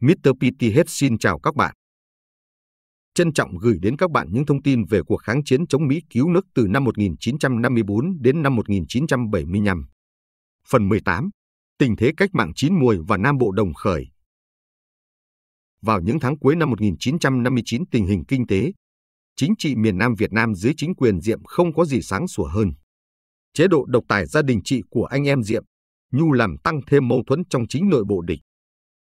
Mr. PT hết xin chào các bạn. Trân trọng gửi đến các bạn những thông tin về cuộc kháng chiến chống Mỹ cứu nước từ năm 1954 đến năm 1975. Phần 18. Tình thế cách mạng chín muồi và Nam Bộ đồng khởi. Vào những tháng cuối năm 1959 tình hình kinh tế, chính trị miền Nam Việt Nam dưới chính quyền Diệm không có gì sáng sủa hơn. Chế độ độc tài gia đình trị của anh em Diệm, Nhu làm tăng thêm mâu thuẫn trong chính nội bộ địch.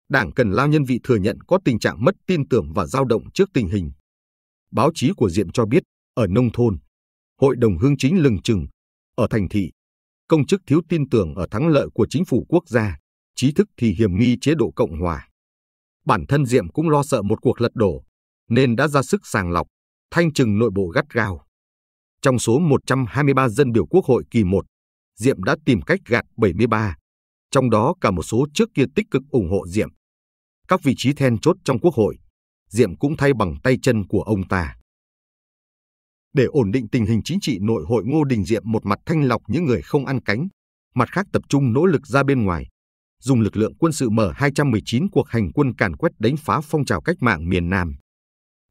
Đảng cần lao nhân vị thừa nhận có tình trạng mất tin tưởng và dao động trước tình hình. Báo chí của Diệm cho biết, ở nông thôn, hội đồng hương chính lừng chừng, ở thành thị, công chức thiếu tin tưởng ở thắng lợi của chính phủ quốc gia, trí thức thì hiểm nghi chế độ Cộng hòa. Bản thân Diệm cũng lo sợ một cuộc lật đổ, nên đã ra sức sàng lọc, thanh trừng nội bộ gắt gao. Trong số 123 dân biểu quốc hội kỳ 1, Diệm đã tìm cách gạt 73, trong đó cả một số trước kia tích cực ủng hộ Diệm. Các vị trí then chốt trong Quốc hội, Diệm cũng thay bằng tay chân của ông ta. Để ổn định tình hình chính trị nội hội Ngô Đình Diệm một mặt thanh lọc những người không ăn cánh, mặt khác tập trung nỗ lực ra bên ngoài, dùng lực lượng quân sự mở 219 cuộc hành quân càn quét đánh phá phong trào cách mạng miền Nam.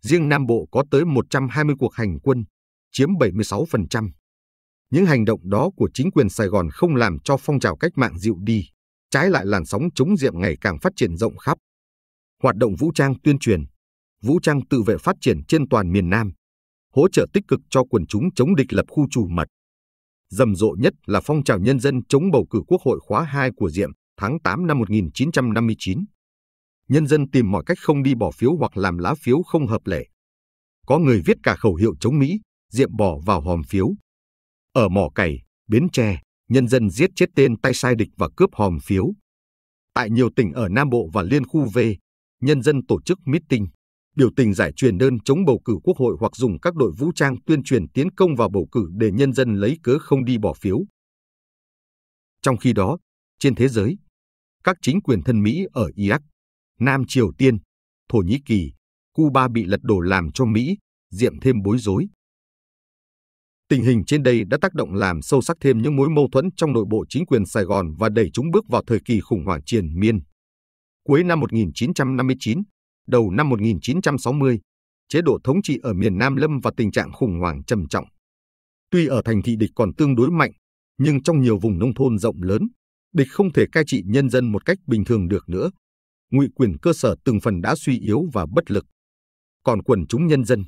Riêng Nam Bộ có tới 120 cuộc hành quân, chiếm 76%. Những hành động đó của chính quyền Sài Gòn không làm cho phong trào cách mạng dịu đi. Trái lại làn sóng chống diệm ngày càng phát triển rộng khắp. Hoạt động vũ trang tuyên truyền, vũ trang tự vệ phát triển trên toàn miền Nam, hỗ trợ tích cực cho quần chúng chống địch lập khu trù mật. Rầm rộ nhất là phong trào nhân dân chống bầu cử Quốc hội khóa 2 của Diệm tháng 8 năm 1959. Nhân dân tìm mọi cách không đi bỏ phiếu hoặc làm lá phiếu không hợp lệ. Có người viết cả khẩu hiệu chống Mỹ, Diệm bỏ vào hòm phiếu. Ở mỏ cày, bến tre, nhân dân giết chết tên tay sai địch và cướp hòm phiếu. Tại nhiều tỉnh ở Nam Bộ và Liên khu V, nhân dân tổ chức meeting, biểu tình giải truyền đơn chống bầu cử quốc hội hoặc dùng các đội vũ trang tuyên truyền tiến công vào bầu cử để nhân dân lấy cớ không đi bỏ phiếu. Trong khi đó, trên thế giới, các chính quyền thân Mỹ ở Iraq, Nam Triều Tiên, Thổ Nhĩ Kỳ, Cuba bị lật đổ làm cho Mỹ diệm thêm bối rối. Tình hình trên đây đã tác động làm sâu sắc thêm những mối mâu thuẫn trong nội bộ chính quyền Sài Gòn và đẩy chúng bước vào thời kỳ khủng hoảng triền miên. Cuối năm 1959, đầu năm 1960, chế độ thống trị ở miền Nam lâm vào tình trạng khủng hoảng trầm trọng. Tuy ở thành thị địch còn tương đối mạnh, nhưng trong nhiều vùng nông thôn rộng lớn, địch không thể cai trị nhân dân một cách bình thường được nữa. Ngụy quyền cơ sở từng phần đã suy yếu và bất lực. Còn quần chúng nhân dân,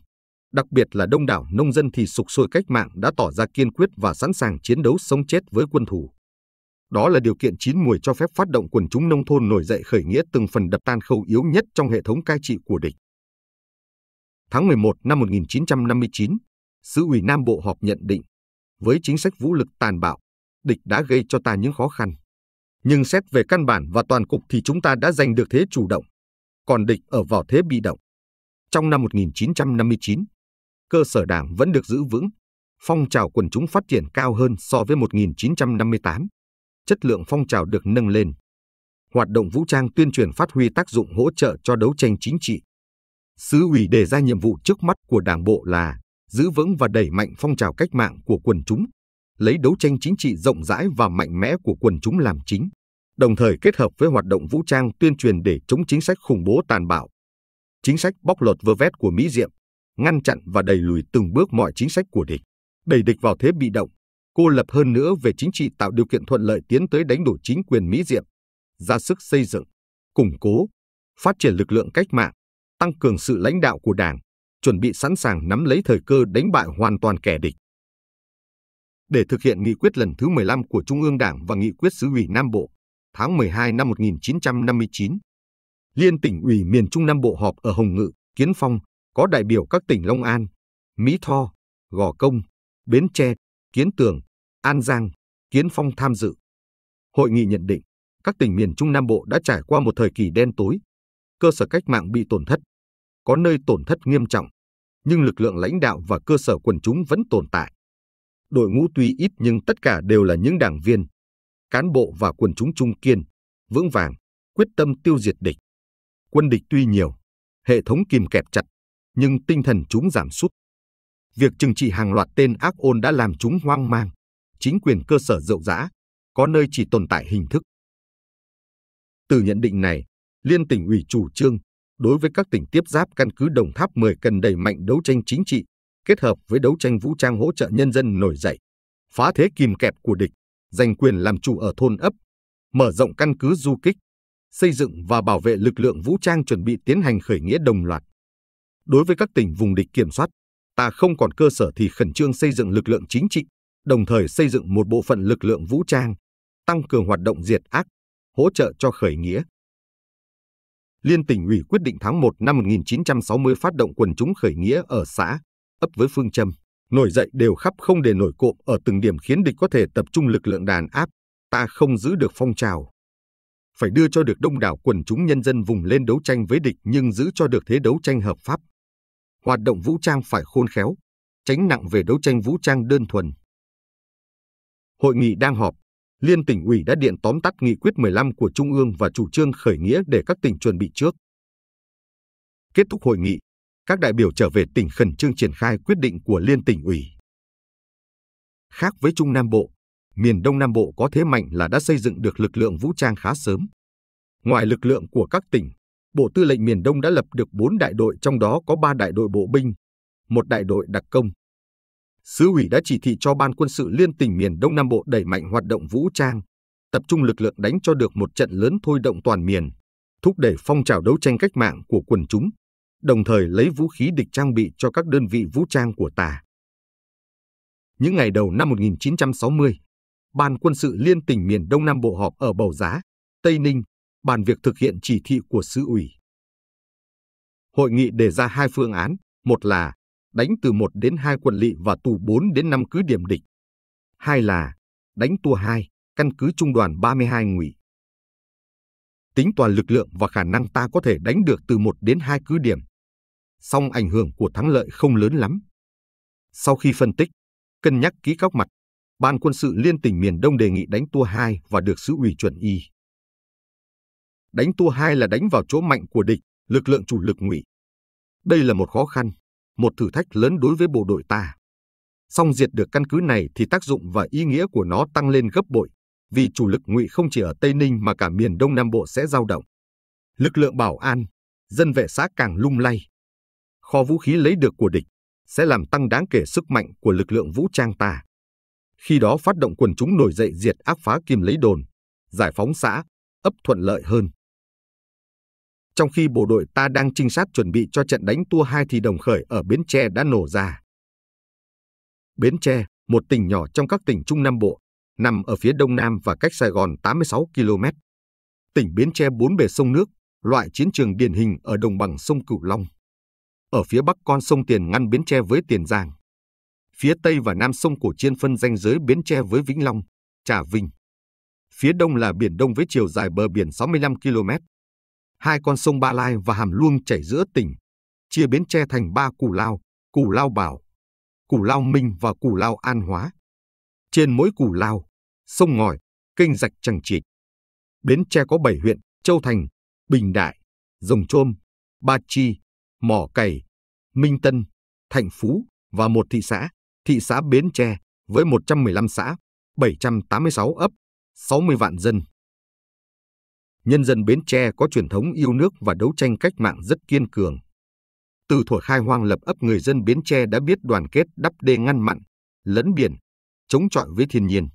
đặc biệt là đông đảo nông dân thì sục sôi cách mạng đã tỏ ra kiên quyết và sẵn sàng chiến đấu sống chết với quân thù. Đó là điều kiện chín mùi cho phép phát động quần chúng nông thôn nổi dậy khởi nghĩa từng phần đập tan khâu yếu nhất trong hệ thống cai trị của địch. Tháng 11 năm 1959, Sứ ủy Nam Bộ họp nhận định, với chính sách vũ lực tàn bạo, địch đã gây cho ta những khó khăn. Nhưng xét về căn bản và toàn cục thì chúng ta đã giành được thế chủ động, còn địch ở vào thế bị động. Trong năm 1959, cơ sở đảng vẫn được giữ vững, phong trào quần chúng phát triển cao hơn so với 1958, chất lượng phong trào được nâng lên. Hoạt động vũ trang tuyên truyền phát huy tác dụng hỗ trợ cho đấu tranh chính trị. Sứ ủy đề ra nhiệm vụ trước mắt của đảng bộ là giữ vững và đẩy mạnh phong trào cách mạng của quần chúng, lấy đấu tranh chính trị rộng rãi và mạnh mẽ của quần chúng làm chính, đồng thời kết hợp với hoạt động vũ trang tuyên truyền để chống chính sách khủng bố tàn bạo. Chính sách bóc lột vơ vét của Mỹ Diệm ngăn chặn và đẩy lùi từng bước mọi chính sách của địch, đẩy địch vào thế bị động, cô lập hơn nữa về chính trị tạo điều kiện thuận lợi tiến tới đánh đổ chính quyền Mỹ Diệm, ra sức xây dựng, củng cố, phát triển lực lượng cách mạng, tăng cường sự lãnh đạo của Đảng, chuẩn bị sẵn sàng nắm lấy thời cơ đánh bại hoàn toàn kẻ địch. Để thực hiện nghị quyết lần thứ 15 của Trung ương Đảng và nghị quyết xứ ủy Nam Bộ, tháng 12 năm 1959, Liên tỉnh ủy miền Trung Nam Bộ họp ở Hồng Ngự, Kiến Phong, có đại biểu các tỉnh Long An, Mỹ Tho, Gò Công, Bến Tre, Kiến Tường, An Giang, Kiến Phong tham dự. Hội nghị nhận định, các tỉnh miền Trung Nam Bộ đã trải qua một thời kỳ đen tối, cơ sở cách mạng bị tổn thất, có nơi tổn thất nghiêm trọng, nhưng lực lượng lãnh đạo và cơ sở quần chúng vẫn tồn tại. Đội ngũ tuy ít nhưng tất cả đều là những đảng viên, cán bộ và quần chúng trung kiên, vững vàng, quyết tâm tiêu diệt địch. Quân địch tuy nhiều, hệ thống kìm kẹp chặt, nhưng tinh thần chúng giảm sút. Việc trừng trị hàng loạt tên ác ôn đã làm chúng hoang mang, chính quyền cơ sở rộng rã, có nơi chỉ tồn tại hình thức. Từ nhận định này, Liên tỉnh ủy chủ trương đối với các tỉnh tiếp giáp căn cứ Đồng Tháp 10 cần đẩy mạnh đấu tranh chính trị, kết hợp với đấu tranh vũ trang hỗ trợ nhân dân nổi dậy, phá thế kìm kẹp của địch, giành quyền làm chủ ở thôn ấp, mở rộng căn cứ du kích, xây dựng và bảo vệ lực lượng vũ trang chuẩn bị tiến hành khởi nghĩa đồng loạt đối với các tỉnh vùng địch kiểm soát, ta không còn cơ sở thì khẩn trương xây dựng lực lượng chính trị, đồng thời xây dựng một bộ phận lực lượng vũ trang, tăng cường hoạt động diệt ác, hỗ trợ cho khởi nghĩa. Liên tỉnh ủy quyết định tháng 1 năm 1960 phát động quần chúng khởi nghĩa ở xã, ấp với phương châm, nổi dậy đều khắp không để nổi cộm ở từng điểm khiến địch có thể tập trung lực lượng đàn áp, ta không giữ được phong trào. Phải đưa cho được đông đảo quần chúng nhân dân vùng lên đấu tranh với địch nhưng giữ cho được thế đấu tranh hợp pháp, hoạt động vũ trang phải khôn khéo, tránh nặng về đấu tranh vũ trang đơn thuần. Hội nghị đang họp, Liên tỉnh ủy đã điện tóm tắt nghị quyết 15 của Trung ương và chủ trương khởi nghĩa để các tỉnh chuẩn bị trước. Kết thúc hội nghị, các đại biểu trở về tỉnh khẩn trương triển khai quyết định của Liên tỉnh ủy. Khác với Trung Nam Bộ, miền Đông Nam Bộ có thế mạnh là đã xây dựng được lực lượng vũ trang khá sớm. Ngoài lực lượng của các tỉnh, Bộ Tư lệnh miền Đông đã lập được 4 đại đội trong đó có 3 đại đội bộ binh, một đại đội đặc công. Sứ ủy đã chỉ thị cho Ban quân sự liên tỉnh miền Đông Nam Bộ đẩy mạnh hoạt động vũ trang, tập trung lực lượng đánh cho được một trận lớn thôi động toàn miền, thúc đẩy phong trào đấu tranh cách mạng của quần chúng, đồng thời lấy vũ khí địch trang bị cho các đơn vị vũ trang của ta. Những ngày đầu năm 1960, Ban quân sự liên tỉnh miền Đông Nam Bộ họp ở Bầu Giá, Tây Ninh, bàn việc thực hiện chỉ thị của sứ ủy. Hội nghị đề ra hai phương án, một là đánh từ 1 đến 2 quân lỵ và tù 4 đến 5 cứ điểm địch. Hai là đánh tua 2, căn cứ trung đoàn 32 ngụy. Tính toàn lực lượng và khả năng ta có thể đánh được từ 1 đến 2 cứ điểm. Song ảnh hưởng của thắng lợi không lớn lắm. Sau khi phân tích, cân nhắc kỹ các mặt, Ban quân sự liên tỉnh miền Đông đề nghị đánh tua 2 và được sứ ủy chuẩn y đánh tua hai là đánh vào chỗ mạnh của địch, lực lượng chủ lực ngụy. Đây là một khó khăn, một thử thách lớn đối với bộ đội ta. Song diệt được căn cứ này thì tác dụng và ý nghĩa của nó tăng lên gấp bội, vì chủ lực ngụy không chỉ ở Tây Ninh mà cả miền Đông Nam Bộ sẽ dao động. Lực lượng bảo an, dân vệ xã càng lung lay. Kho vũ khí lấy được của địch sẽ làm tăng đáng kể sức mạnh của lực lượng vũ trang ta. Khi đó phát động quần chúng nổi dậy diệt áp phá kim lấy đồn, giải phóng xã, ấp thuận lợi hơn trong khi bộ đội ta đang trinh sát chuẩn bị cho trận đánh tua hai thì đồng khởi ở Bến Tre đã nổ ra. Bến Tre, một tỉnh nhỏ trong các tỉnh Trung Nam Bộ, nằm ở phía đông nam và cách Sài Gòn 86 km. Tỉnh Bến Tre bốn bề sông nước, loại chiến trường điển hình ở đồng bằng sông Cửu Long. Ở phía bắc con sông Tiền ngăn Bến Tre với Tiền Giang. Phía tây và nam sông Cổ Chiên phân ranh giới Bến Tre với Vĩnh Long, Trà Vinh. Phía đông là Biển Đông với chiều dài bờ biển 65 km, hai con sông Ba Lai và Hàm Luông chảy giữa tỉnh, chia Bến Tre thành ba củ lao, củ lao Bảo, củ lao Minh và củ lao An Hóa. Trên mỗi củ lao, sông ngòi, kênh rạch chẳng chịt. Bến Tre có bảy huyện, Châu Thành, Bình Đại, Rồng Trôm, Ba Chi, Mỏ Cày, Minh Tân, Thạnh Phú và một thị xã, thị xã Bến Tre với 115 xã, 786 ấp, 60 vạn dân nhân dân Bến Tre có truyền thống yêu nước và đấu tranh cách mạng rất kiên cường. Từ thuở khai hoang lập ấp người dân Bến Tre đã biết đoàn kết đắp đê ngăn mặn, lấn biển, chống chọi với thiên nhiên.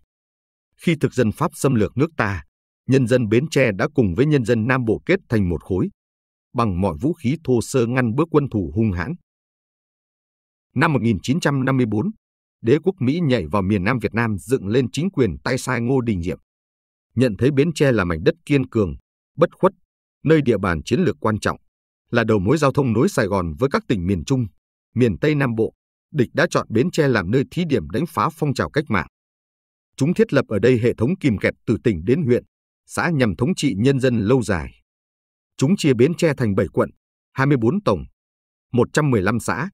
Khi thực dân Pháp xâm lược nước ta, nhân dân Bến Tre đã cùng với nhân dân Nam Bộ kết thành một khối, bằng mọi vũ khí thô sơ ngăn bước quân thủ hung hãn. Năm 1954, đế quốc Mỹ nhảy vào miền Nam Việt Nam dựng lên chính quyền tay sai Ngô Đình Diệm nhận thấy Bến Tre là mảnh đất kiên cường, bất khuất, nơi địa bàn chiến lược quan trọng, là đầu mối giao thông nối Sài Gòn với các tỉnh miền Trung, miền Tây Nam Bộ, địch đã chọn Bến Tre làm nơi thí điểm đánh phá phong trào cách mạng. Chúng thiết lập ở đây hệ thống kìm kẹp từ tỉnh đến huyện, xã nhằm thống trị nhân dân lâu dài. Chúng chia Bến Tre thành 7 quận, 24 tổng, 115 xã,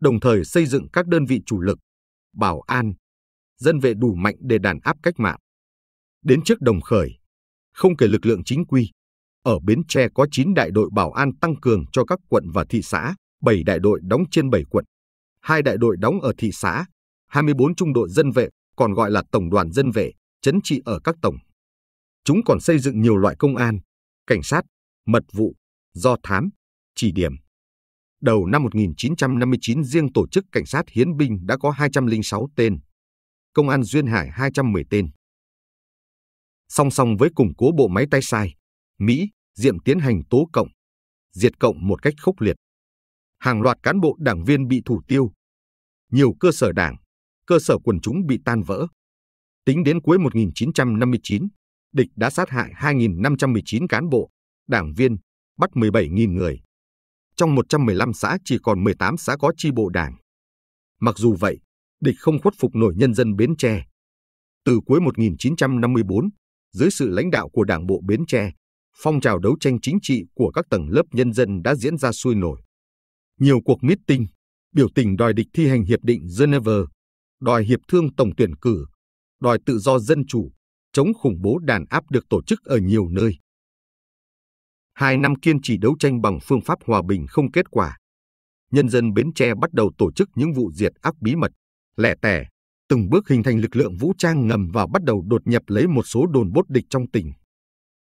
đồng thời xây dựng các đơn vị chủ lực, bảo an, dân vệ đủ mạnh để đàn áp cách mạng đến trước đồng khởi. Không kể lực lượng chính quy, ở Bến Tre có 9 đại đội bảo an tăng cường cho các quận và thị xã, 7 đại đội đóng trên 7 quận, 2 đại đội đóng ở thị xã, 24 trung đội dân vệ, còn gọi là tổng đoàn dân vệ, chấn trị ở các tổng. Chúng còn xây dựng nhiều loại công an, cảnh sát, mật vụ, do thám, chỉ điểm. Đầu năm 1959 riêng tổ chức cảnh sát hiến binh đã có 206 tên, công an duyên hải 210 tên. Song song với củng cố bộ máy tay sai, Mỹ, Diệm tiến hành tố cộng, diệt cộng một cách khốc liệt. Hàng loạt cán bộ đảng viên bị thủ tiêu. Nhiều cơ sở đảng, cơ sở quần chúng bị tan vỡ. Tính đến cuối 1959, địch đã sát hại 2.519 cán bộ, đảng viên, bắt 17.000 người. Trong 115 xã chỉ còn 18 xã có chi bộ đảng. Mặc dù vậy, địch không khuất phục nổi nhân dân Bến Tre. Từ cuối 1954, dưới sự lãnh đạo của Đảng bộ Bến Tre, phong trào đấu tranh chính trị của các tầng lớp nhân dân đã diễn ra sôi nổi. Nhiều cuộc meeting, biểu tình đòi địch thi hành hiệp định Geneva, đòi hiệp thương tổng tuyển cử, đòi tự do dân chủ, chống khủng bố đàn áp được tổ chức ở nhiều nơi. Hai năm kiên trì đấu tranh bằng phương pháp hòa bình không kết quả, nhân dân Bến Tre bắt đầu tổ chức những vụ diệt ác bí mật, lẻ tẻ, từng bước hình thành lực lượng vũ trang ngầm và bắt đầu đột nhập lấy một số đồn bốt địch trong tỉnh.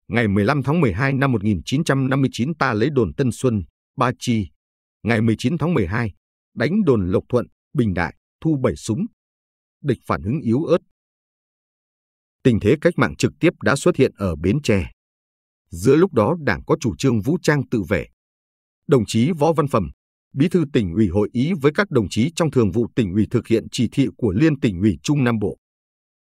Ngày 15 tháng 12 năm 1959 ta lấy đồn Tân Xuân, Ba Chi. Ngày 19 tháng 12, đánh đồn Lộc Thuận, Bình Đại, thu bảy súng. Địch phản ứng yếu ớt. Tình thế cách mạng trực tiếp đã xuất hiện ở Bến Tre. Giữa lúc đó đảng có chủ trương vũ trang tự vệ. Đồng chí Võ Văn Phẩm, Bí thư tỉnh ủy hội ý với các đồng chí trong thường vụ tỉnh ủy thực hiện chỉ thị của Liên tỉnh ủy Trung Nam Bộ.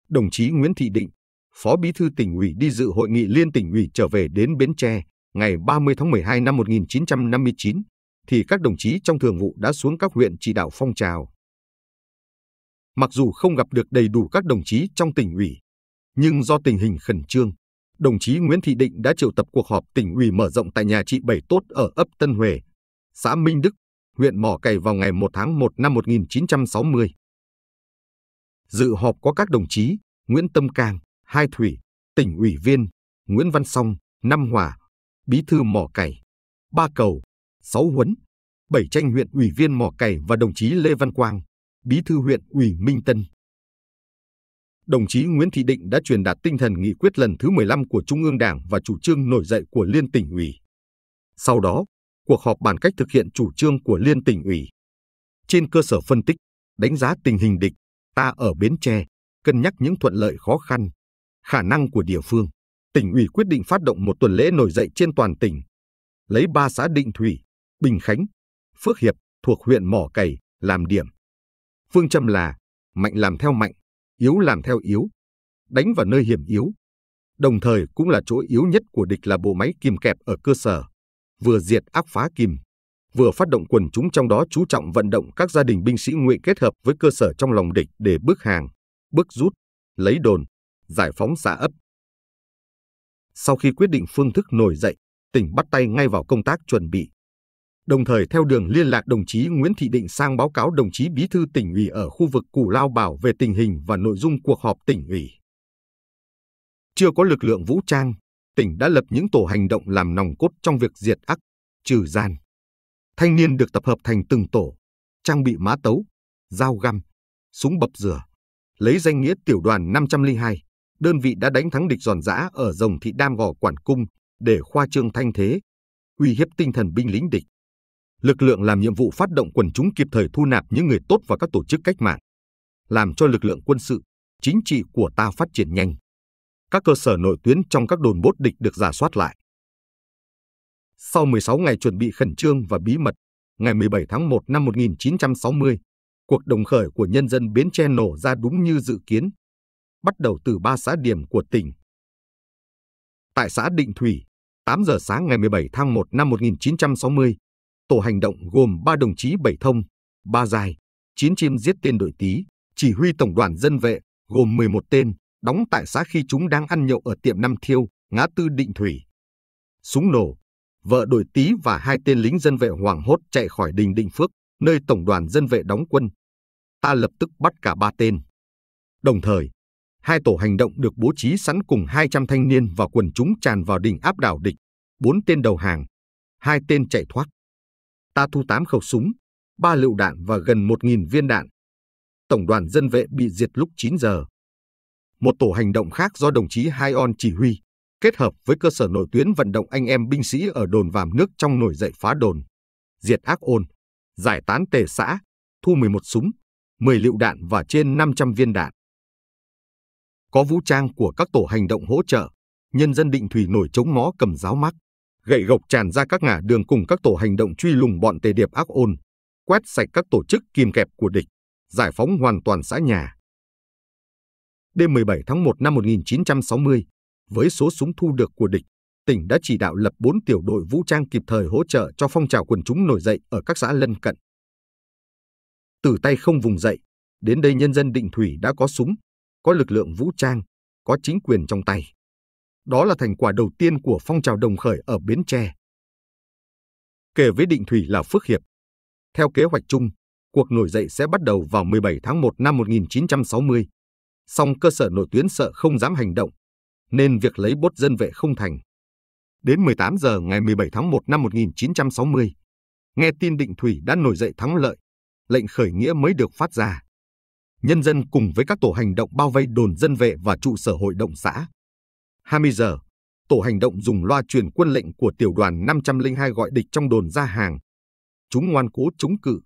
Đồng chí Nguyễn Thị Định, Phó Bí thư tỉnh ủy đi dự hội nghị Liên tỉnh ủy trở về đến Bến Tre ngày 30 tháng 12 năm 1959 thì các đồng chí trong thường vụ đã xuống các huyện chỉ đạo phong trào. Mặc dù không gặp được đầy đủ các đồng chí trong tỉnh ủy, nhưng do tình hình khẩn trương, đồng chí Nguyễn Thị Định đã triệu tập cuộc họp tỉnh ủy mở rộng tại nhà chị Bảy Tốt ở ấp Tân Huệ, xã Minh Đức, huyện Mỏ Cày vào ngày 1 tháng 1 năm 1960. Dự họp có các đồng chí Nguyễn Tâm Cang, Hai Thủy, tỉnh ủy viên, Nguyễn Văn Song, Năm Hòa, bí thư Mỏ Cày, Ba Cầu, Sáu Huấn, Bảy Tranh huyện ủy viên Mỏ Cày và đồng chí Lê Văn Quang, bí thư huyện ủy Minh Tân. Đồng chí Nguyễn Thị Định đã truyền đạt tinh thần nghị quyết lần thứ 15 của Trung ương Đảng và chủ trương nổi dậy của Liên tỉnh ủy. Sau đó, cuộc họp bàn cách thực hiện chủ trương của Liên tỉnh ủy. Trên cơ sở phân tích, đánh giá tình hình địch, ta ở Bến Tre, cân nhắc những thuận lợi khó khăn, khả năng của địa phương, tỉnh ủy quyết định phát động một tuần lễ nổi dậy trên toàn tỉnh. Lấy ba xã Định Thủy, Bình Khánh, Phước Hiệp thuộc huyện Mỏ Cày làm điểm. Phương châm là mạnh làm theo mạnh, yếu làm theo yếu, đánh vào nơi hiểm yếu. Đồng thời cũng là chỗ yếu nhất của địch là bộ máy kìm kẹp ở cơ sở vừa diệt ác phá kìm, vừa phát động quần chúng trong đó chú trọng vận động các gia đình binh sĩ ngụy kết hợp với cơ sở trong lòng địch để bước hàng, bước rút, lấy đồn, giải phóng xã ấp. Sau khi quyết định phương thức nổi dậy, tỉnh bắt tay ngay vào công tác chuẩn bị. Đồng thời theo đường liên lạc đồng chí Nguyễn Thị Định sang báo cáo đồng chí Bí thư tỉnh ủy ở khu vực Củ Lao Bảo về tình hình và nội dung cuộc họp tỉnh ủy. Chưa có lực lượng vũ trang, tỉnh đã lập những tổ hành động làm nòng cốt trong việc diệt ác, trừ gian. Thanh niên được tập hợp thành từng tổ, trang bị mã tấu, dao găm, súng bập rửa. Lấy danh nghĩa tiểu đoàn 502, đơn vị đã đánh thắng địch giòn giã ở rồng thị đam gò quản cung để khoa trương thanh thế, uy hiếp tinh thần binh lính địch. Lực lượng làm nhiệm vụ phát động quần chúng kịp thời thu nạp những người tốt vào các tổ chức cách mạng, làm cho lực lượng quân sự, chính trị của ta phát triển nhanh các cơ sở nội tuyến trong các đồn bốt địch được giả soát lại. Sau 16 ngày chuẩn bị khẩn trương và bí mật, ngày 17 tháng 1 năm 1960, cuộc đồng khởi của nhân dân Bến Tre nổ ra đúng như dự kiến, bắt đầu từ ba xã điểm của tỉnh. Tại xã Định Thủy, 8 giờ sáng ngày 17 tháng 1 năm 1960, tổ hành động gồm 3 đồng chí Bảy Thông, Ba Dài, 9 chim giết tên đội tí, chỉ huy tổng đoàn dân vệ gồm 11 tên đóng tại xã khi chúng đang ăn nhậu ở tiệm Năm Thiêu, ngã tư Định Thủy. Súng nổ, vợ đổi tí và hai tên lính dân vệ hoảng hốt chạy khỏi đình Định Phước, nơi tổng đoàn dân vệ đóng quân. Ta lập tức bắt cả ba tên. Đồng thời, hai tổ hành động được bố trí sẵn cùng 200 thanh niên và quần chúng tràn vào đỉnh áp đảo địch, bốn tên đầu hàng, hai tên chạy thoát. Ta thu 8 khẩu súng, ba lựu đạn và gần 1.000 viên đạn. Tổng đoàn dân vệ bị diệt lúc 9 giờ một tổ hành động khác do đồng chí Hai On chỉ huy, kết hợp với cơ sở nội tuyến vận động anh em binh sĩ ở đồn vàm nước trong nổi dậy phá đồn, diệt ác ôn, giải tán tề xã, thu 11 súng, 10 lựu đạn và trên 500 viên đạn. Có vũ trang của các tổ hành động hỗ trợ, nhân dân định thủy nổi chống mó cầm giáo mắc, gậy gộc tràn ra các ngã đường cùng các tổ hành động truy lùng bọn tề điệp ác ôn, quét sạch các tổ chức kìm kẹp của địch, giải phóng hoàn toàn xã nhà. Đêm 17 tháng 1 năm 1960, với số súng thu được của địch, tỉnh đã chỉ đạo lập 4 tiểu đội vũ trang kịp thời hỗ trợ cho phong trào quần chúng nổi dậy ở các xã lân cận. Từ tay không vùng dậy, đến đây nhân dân định thủy đã có súng, có lực lượng vũ trang, có chính quyền trong tay. Đó là thành quả đầu tiên của phong trào đồng khởi ở Bến Tre. Kể với định thủy là Phước Hiệp. Theo kế hoạch chung, cuộc nổi dậy sẽ bắt đầu vào 17 tháng 1 năm 1960 song cơ sở nổi tuyến sợ không dám hành động, nên việc lấy bốt dân vệ không thành. Đến 18 giờ ngày 17 tháng 1 năm 1960, nghe tin Định Thủy đã nổi dậy thắng lợi, lệnh khởi nghĩa mới được phát ra. Nhân dân cùng với các tổ hành động bao vây đồn dân vệ và trụ sở hội động xã. 20 giờ, tổ hành động dùng loa truyền quân lệnh của tiểu đoàn 502 gọi địch trong đồn ra hàng. Chúng ngoan cố chống cự.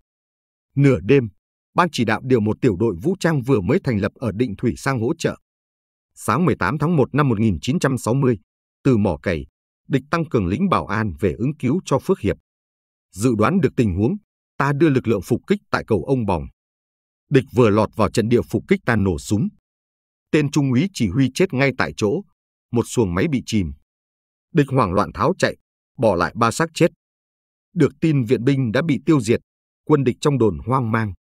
Nửa đêm, Ban chỉ đạo điều một tiểu đội vũ trang vừa mới thành lập ở Định Thủy sang hỗ trợ. Sáng 18 tháng 1 năm 1960, từ mỏ cày, địch tăng cường lính bảo an về ứng cứu cho Phước Hiệp. Dự đoán được tình huống, ta đưa lực lượng phục kích tại cầu ông Bòng. Địch vừa lọt vào trận địa phục kích ta nổ súng. Tên trung úy chỉ huy chết ngay tại chỗ, một xuồng máy bị chìm. Địch hoảng loạn tháo chạy, bỏ lại ba xác chết. Được tin viện binh đã bị tiêu diệt, quân địch trong đồn hoang mang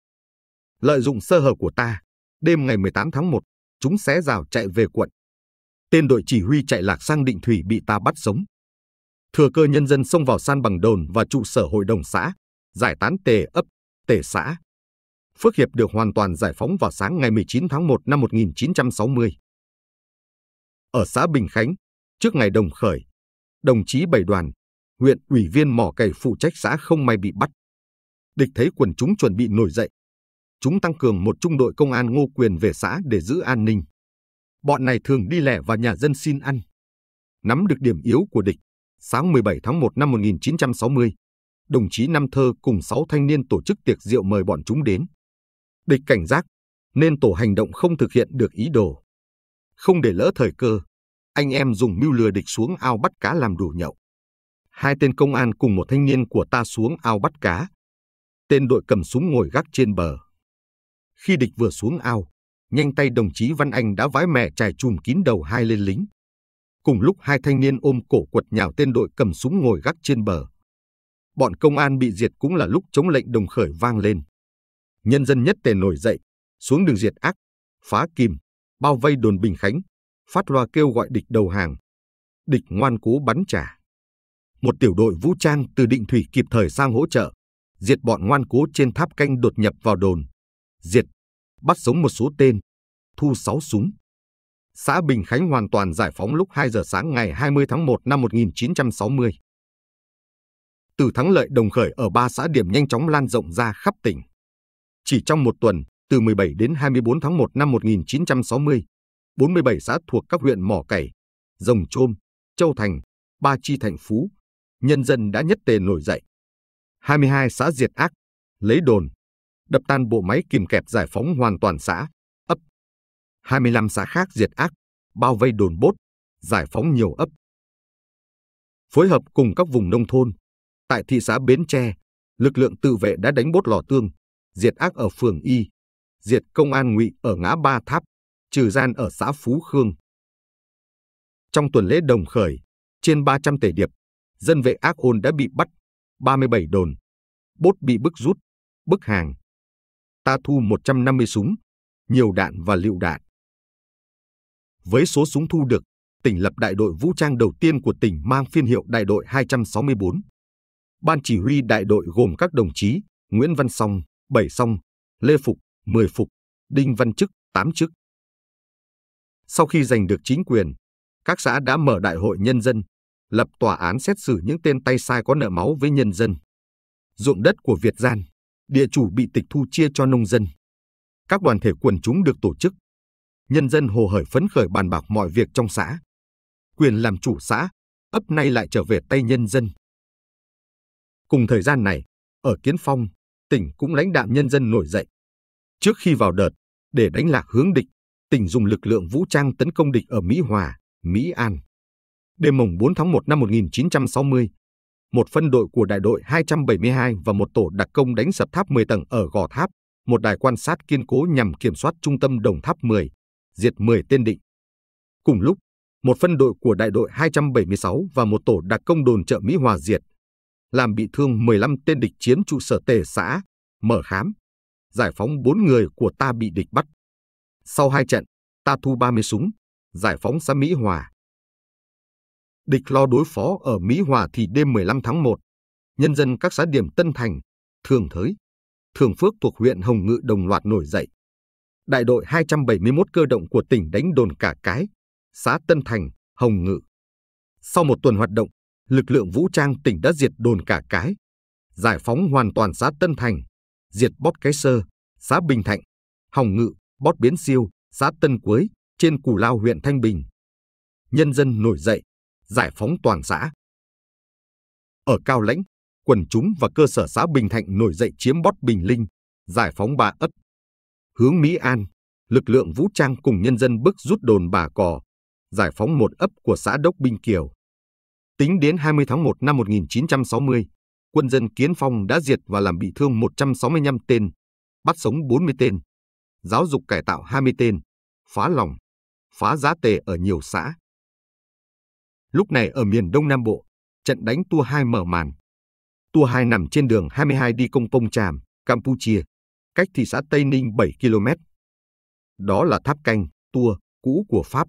lợi dụng sơ hở của ta, đêm ngày 18 tháng 1, chúng xé rào chạy về quận. Tên đội chỉ huy chạy lạc sang định thủy bị ta bắt sống. Thừa cơ nhân dân xông vào san bằng đồn và trụ sở hội đồng xã, giải tán tề ấp, tề xã. Phước Hiệp được hoàn toàn giải phóng vào sáng ngày 19 tháng 1 năm 1960. Ở xã Bình Khánh, trước ngày đồng khởi, đồng chí Bảy Đoàn, huyện ủy viên mỏ cày phụ trách xã không may bị bắt. Địch thấy quần chúng chuẩn bị nổi dậy, chúng tăng cường một trung đội công an ngô quyền về xã để giữ an ninh. Bọn này thường đi lẻ vào nhà dân xin ăn. Nắm được điểm yếu của địch, sáng 17 tháng 1 năm 1960, đồng chí Nam Thơ cùng 6 thanh niên tổ chức tiệc rượu mời bọn chúng đến. Địch cảnh giác, nên tổ hành động không thực hiện được ý đồ. Không để lỡ thời cơ, anh em dùng mưu lừa địch xuống ao bắt cá làm đủ nhậu. Hai tên công an cùng một thanh niên của ta xuống ao bắt cá. Tên đội cầm súng ngồi gác trên bờ, khi địch vừa xuống ao, nhanh tay đồng chí Văn Anh đã vái mẹ trải chùm kín đầu hai lên lính. Cùng lúc hai thanh niên ôm cổ quật nhào tên đội cầm súng ngồi gác trên bờ. Bọn công an bị diệt cũng là lúc chống lệnh đồng khởi vang lên. Nhân dân nhất tề nổi dậy, xuống đường diệt ác, phá kìm, bao vây đồn Bình Khánh, phát loa kêu gọi địch đầu hàng. Địch ngoan cố bắn trả. Một tiểu đội vũ trang từ định thủy kịp thời sang hỗ trợ, diệt bọn ngoan cố trên tháp canh đột nhập vào đồn, diệt, bắt sống một số tên, thu 6 súng. Xã Bình Khánh hoàn toàn giải phóng lúc 2 giờ sáng ngày 20 tháng 1 năm 1960. Từ thắng lợi đồng khởi ở ba xã điểm nhanh chóng lan rộng ra khắp tỉnh. Chỉ trong một tuần, từ 17 đến 24 tháng 1 năm 1960, 47 xã thuộc các huyện Mỏ Cày, Rồng Trôm, Châu Thành, Ba Chi Thành Phú, nhân dân đã nhất tề nổi dậy. 22 xã diệt ác, lấy đồn, đập tan bộ máy kìm kẹp giải phóng hoàn toàn xã, ấp. 25 xã khác diệt ác, bao vây đồn bốt, giải phóng nhiều ấp. Phối hợp cùng các vùng nông thôn, tại thị xã Bến Tre, lực lượng tự vệ đã đánh bốt lò tương, diệt ác ở phường Y, diệt công an ngụy ở ngã Ba Tháp, trừ gian ở xã Phú Khương. Trong tuần lễ đồng khởi, trên 300 tể điệp, dân vệ ác ôn đã bị bắt, 37 đồn, bốt bị bức rút, bức hàng ta thu 150 súng, nhiều đạn và lựu đạn. Với số súng thu được, tỉnh lập đại đội vũ trang đầu tiên của tỉnh mang phiên hiệu đại đội 264. Ban chỉ huy đại đội gồm các đồng chí Nguyễn Văn Song, Bảy Song, Lê Phục, Mười Phục, Đinh Văn Chức, Tám Chức. Sau khi giành được chính quyền, các xã đã mở đại hội nhân dân, lập tòa án xét xử những tên tay sai có nợ máu với nhân dân. Dụng đất của Việt Gian địa chủ bị tịch thu chia cho nông dân. Các đoàn thể quần chúng được tổ chức. Nhân dân hồ hởi phấn khởi bàn bạc mọi việc trong xã. Quyền làm chủ xã, ấp nay lại trở về tay nhân dân. Cùng thời gian này, ở Kiến Phong, tỉnh cũng lãnh đạm nhân dân nổi dậy. Trước khi vào đợt, để đánh lạc hướng địch, tỉnh dùng lực lượng vũ trang tấn công địch ở Mỹ Hòa, Mỹ An. Đêm mùng 4 tháng 1 năm 1960, một phân đội của đại đội 272 và một tổ đặc công đánh sập tháp 10 tầng ở Gò Tháp, một đài quan sát kiên cố nhằm kiểm soát trung tâm Đồng Tháp 10, diệt 10 tên định. Cùng lúc, một phân đội của đại đội 276 và một tổ đặc công đồn trợ Mỹ Hòa diệt, làm bị thương 15 tên địch chiếm trụ sở tề xã, mở khám, giải phóng 4 người của ta bị địch bắt. Sau hai trận, ta thu 30 súng, giải phóng xã Mỹ Hòa địch lo đối phó ở Mỹ Hòa thì đêm 15 tháng 1, nhân dân các xã điểm Tân Thành, Thường Thới, Thường Phước thuộc huyện Hồng Ngự đồng loạt nổi dậy. Đại đội 271 cơ động của tỉnh đánh đồn cả cái, xã Tân Thành, Hồng Ngự. Sau một tuần hoạt động, lực lượng vũ trang tỉnh đã diệt đồn cả cái, giải phóng hoàn toàn xã Tân Thành, diệt bót cái sơ, xã Bình Thạnh, Hồng Ngự, bót biến siêu, xã Tân Quới, trên Củ Lao huyện Thanh Bình. Nhân dân nổi dậy, giải phóng toàn xã. Ở Cao Lãnh, quần chúng và cơ sở xã Bình Thạnh nổi dậy chiếm bót Bình Linh, giải phóng ba Ất. Hướng Mỹ An, lực lượng vũ trang cùng nhân dân bức rút đồn Bà Cò, giải phóng một ấp của xã Đốc Binh Kiều. Tính đến 20 tháng 1 năm 1960, quân dân Kiến Phong đã diệt và làm bị thương 165 tên, bắt sống 40 tên, giáo dục cải tạo 20 tên, phá lòng, phá giá tề ở nhiều xã. Lúc này ở miền Đông Nam Bộ, trận đánh Tua 2 mở màn. Tua 2 nằm trên đường 22 đi công Pông Tràm, Campuchia, cách thị xã Tây Ninh 7 km. Đó là tháp canh, Tua, cũ của Pháp.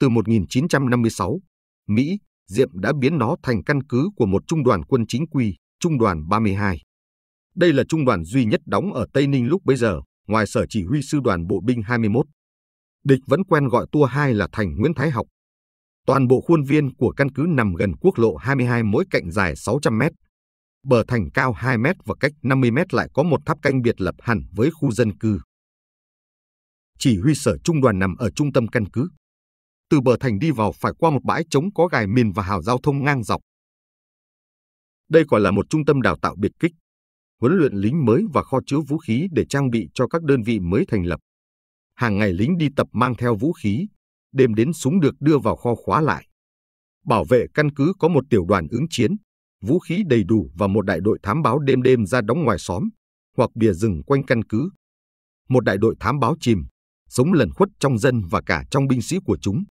Từ 1956, Mỹ, Diệm đã biến nó thành căn cứ của một trung đoàn quân chính quy, Trung đoàn 32. Đây là trung đoàn duy nhất đóng ở Tây Ninh lúc bấy giờ, ngoài sở chỉ huy sư đoàn bộ binh 21. Địch vẫn quen gọi tua 2 là thành Nguyễn Thái Học, Toàn bộ khuôn viên của căn cứ nằm gần quốc lộ 22 mỗi cạnh dài 600 mét. Bờ thành cao 2 mét và cách 50 mét lại có một tháp canh biệt lập hẳn với khu dân cư. Chỉ huy sở trung đoàn nằm ở trung tâm căn cứ. Từ bờ thành đi vào phải qua một bãi trống có gài mìn và hào giao thông ngang dọc. Đây còn là một trung tâm đào tạo biệt kích, huấn luyện lính mới và kho chứa vũ khí để trang bị cho các đơn vị mới thành lập. Hàng ngày lính đi tập mang theo vũ khí, đêm đến súng được đưa vào kho khóa lại. Bảo vệ căn cứ có một tiểu đoàn ứng chiến, vũ khí đầy đủ và một đại đội thám báo đêm đêm ra đóng ngoài xóm hoặc bìa rừng quanh căn cứ. Một đại đội thám báo chìm, sống lẩn khuất trong dân và cả trong binh sĩ của chúng.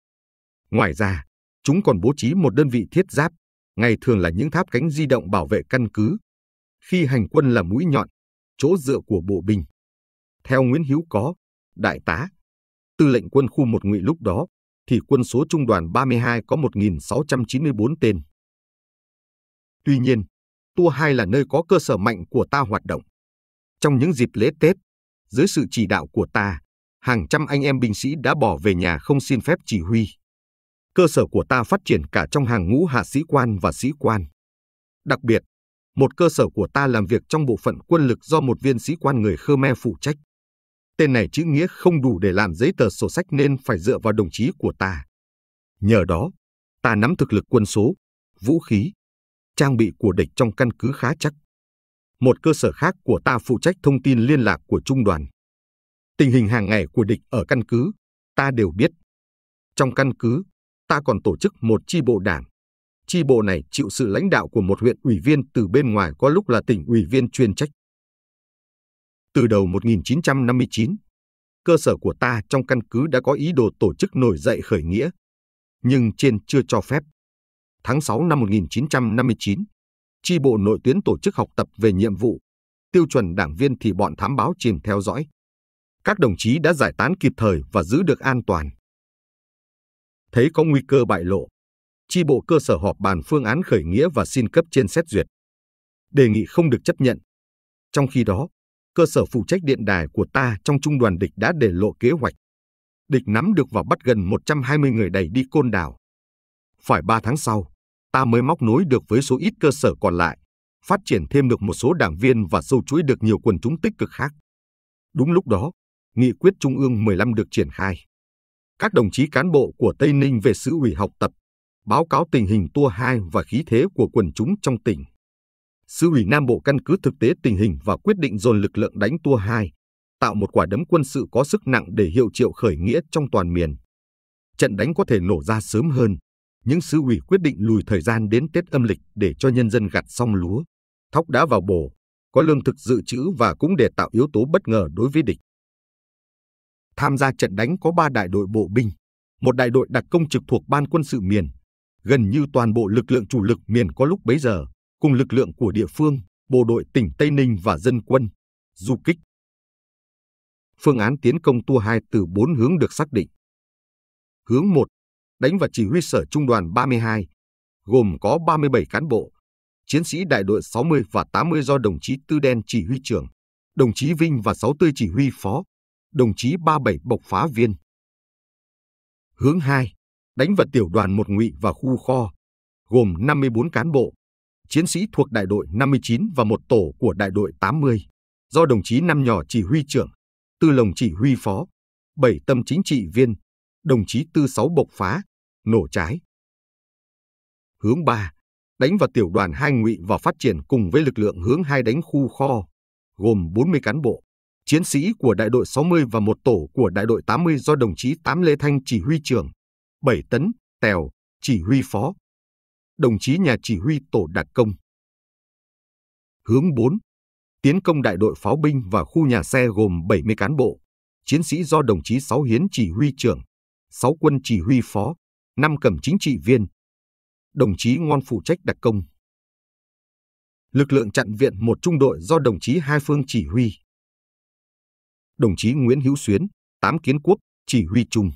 Ngoài ra, chúng còn bố trí một đơn vị thiết giáp, ngày thường là những tháp cánh di động bảo vệ căn cứ. Khi hành quân là mũi nhọn, chỗ dựa của bộ binh. Theo Nguyễn Hiếu có, đại tá, tư lệnh quân khu một ngụy lúc đó, thì quân số trung đoàn 32 có 1.694 tên. Tuy nhiên, Tua 2 là nơi có cơ sở mạnh của ta hoạt động. Trong những dịp lễ Tết, dưới sự chỉ đạo của ta, hàng trăm anh em binh sĩ đã bỏ về nhà không xin phép chỉ huy. Cơ sở của ta phát triển cả trong hàng ngũ hạ sĩ quan và sĩ quan. Đặc biệt, một cơ sở của ta làm việc trong bộ phận quân lực do một viên sĩ quan người Khmer phụ trách tên này chữ nghĩa không đủ để làm giấy tờ sổ sách nên phải dựa vào đồng chí của ta. Nhờ đó, ta nắm thực lực quân số, vũ khí, trang bị của địch trong căn cứ khá chắc. Một cơ sở khác của ta phụ trách thông tin liên lạc của trung đoàn. Tình hình hàng ngày của địch ở căn cứ, ta đều biết. Trong căn cứ, ta còn tổ chức một chi bộ đảng. Chi bộ này chịu sự lãnh đạo của một huyện ủy viên từ bên ngoài có lúc là tỉnh ủy viên chuyên trách từ đầu 1959, cơ sở của ta trong căn cứ đã có ý đồ tổ chức nổi dậy khởi nghĩa, nhưng trên chưa cho phép. Tháng 6 năm 1959, tri bộ nội tuyến tổ chức học tập về nhiệm vụ, tiêu chuẩn đảng viên thì bọn thám báo chìm theo dõi. Các đồng chí đã giải tán kịp thời và giữ được an toàn. Thấy có nguy cơ bại lộ, tri bộ cơ sở họp bàn phương án khởi nghĩa và xin cấp trên xét duyệt. Đề nghị không được chấp nhận. Trong khi đó, cơ sở phụ trách điện đài của ta trong trung đoàn địch đã để lộ kế hoạch. Địch nắm được và bắt gần 120 người đầy đi côn đảo. Phải 3 tháng sau, ta mới móc nối được với số ít cơ sở còn lại, phát triển thêm được một số đảng viên và sâu chuỗi được nhiều quần chúng tích cực khác. Đúng lúc đó, Nghị quyết Trung ương 15 được triển khai. Các đồng chí cán bộ của Tây Ninh về sự ủy học tập, báo cáo tình hình tua hai và khí thế của quần chúng trong tỉnh. Sứ ủy Nam Bộ căn cứ thực tế tình hình và quyết định dồn lực lượng đánh tua hai, tạo một quả đấm quân sự có sức nặng để hiệu triệu khởi nghĩa trong toàn miền. Trận đánh có thể nổ ra sớm hơn. Những sứ ủy quyết định lùi thời gian đến Tết âm lịch để cho nhân dân gặt xong lúa, thóc đã vào bổ, có lương thực dự trữ và cũng để tạo yếu tố bất ngờ đối với địch. Tham gia trận đánh có 3 đại đội bộ binh, một đại đội đặc công trực thuộc Ban quân sự miền, gần như toàn bộ lực lượng chủ lực miền có lúc bấy giờ cùng lực lượng của địa phương, bộ đội tỉnh Tây Ninh và dân quân, du kích. Phương án tiến công tua 2 từ 4 hướng được xác định. Hướng 1, đánh vào chỉ huy sở trung đoàn 32, gồm có 37 cán bộ, chiến sĩ đại đội 60 và 80 do đồng chí Tư Đen chỉ huy trưởng, đồng chí Vinh và 64 chỉ huy phó, đồng chí 37 bộc phá viên. Hướng 2, đánh vào tiểu đoàn một ngụy và khu kho, gồm 54 cán bộ, chiến sĩ thuộc đại đội 59 và một tổ của đại đội 80, do đồng chí Năm Nhỏ chỉ huy trưởng, tư lồng chỉ huy phó, bảy tâm chính trị viên, đồng chí tư sáu bộc phá, nổ trái. Hướng 3. Đánh vào tiểu đoàn 2 ngụy và phát triển cùng với lực lượng hướng 2 đánh khu kho, gồm 40 cán bộ, chiến sĩ của đại đội 60 và một tổ của đại đội 80 do đồng chí Tám Lê Thanh chỉ huy trưởng, 7 tấn, tèo, chỉ huy phó, đồng chí nhà chỉ huy tổ đặc công. Hướng 4. Tiến công đại đội pháo binh và khu nhà xe gồm 70 cán bộ, chiến sĩ do đồng chí Sáu Hiến chỉ huy trưởng, 6 quân chỉ huy phó, 5 cầm chính trị viên. Đồng chí Ngon phụ trách đặc công. Lực lượng chặn viện một trung đội do đồng chí Hai Phương chỉ huy. Đồng chí Nguyễn Hữu Xuyến, 8 kiến quốc, chỉ huy chung.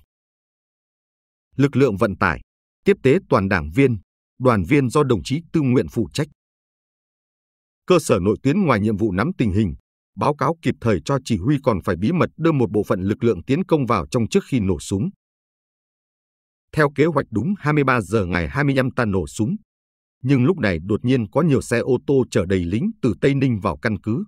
Lực lượng vận tải, tiếp tế toàn đảng viên, đoàn viên do đồng chí tự nguyện phụ trách. Cơ sở nội tuyến ngoài nhiệm vụ nắm tình hình, báo cáo kịp thời cho chỉ huy còn phải bí mật đưa một bộ phận lực lượng tiến công vào trong trước khi nổ súng. Theo kế hoạch đúng 23 giờ ngày 25 ta nổ súng, nhưng lúc này đột nhiên có nhiều xe ô tô chở đầy lính từ Tây Ninh vào căn cứ,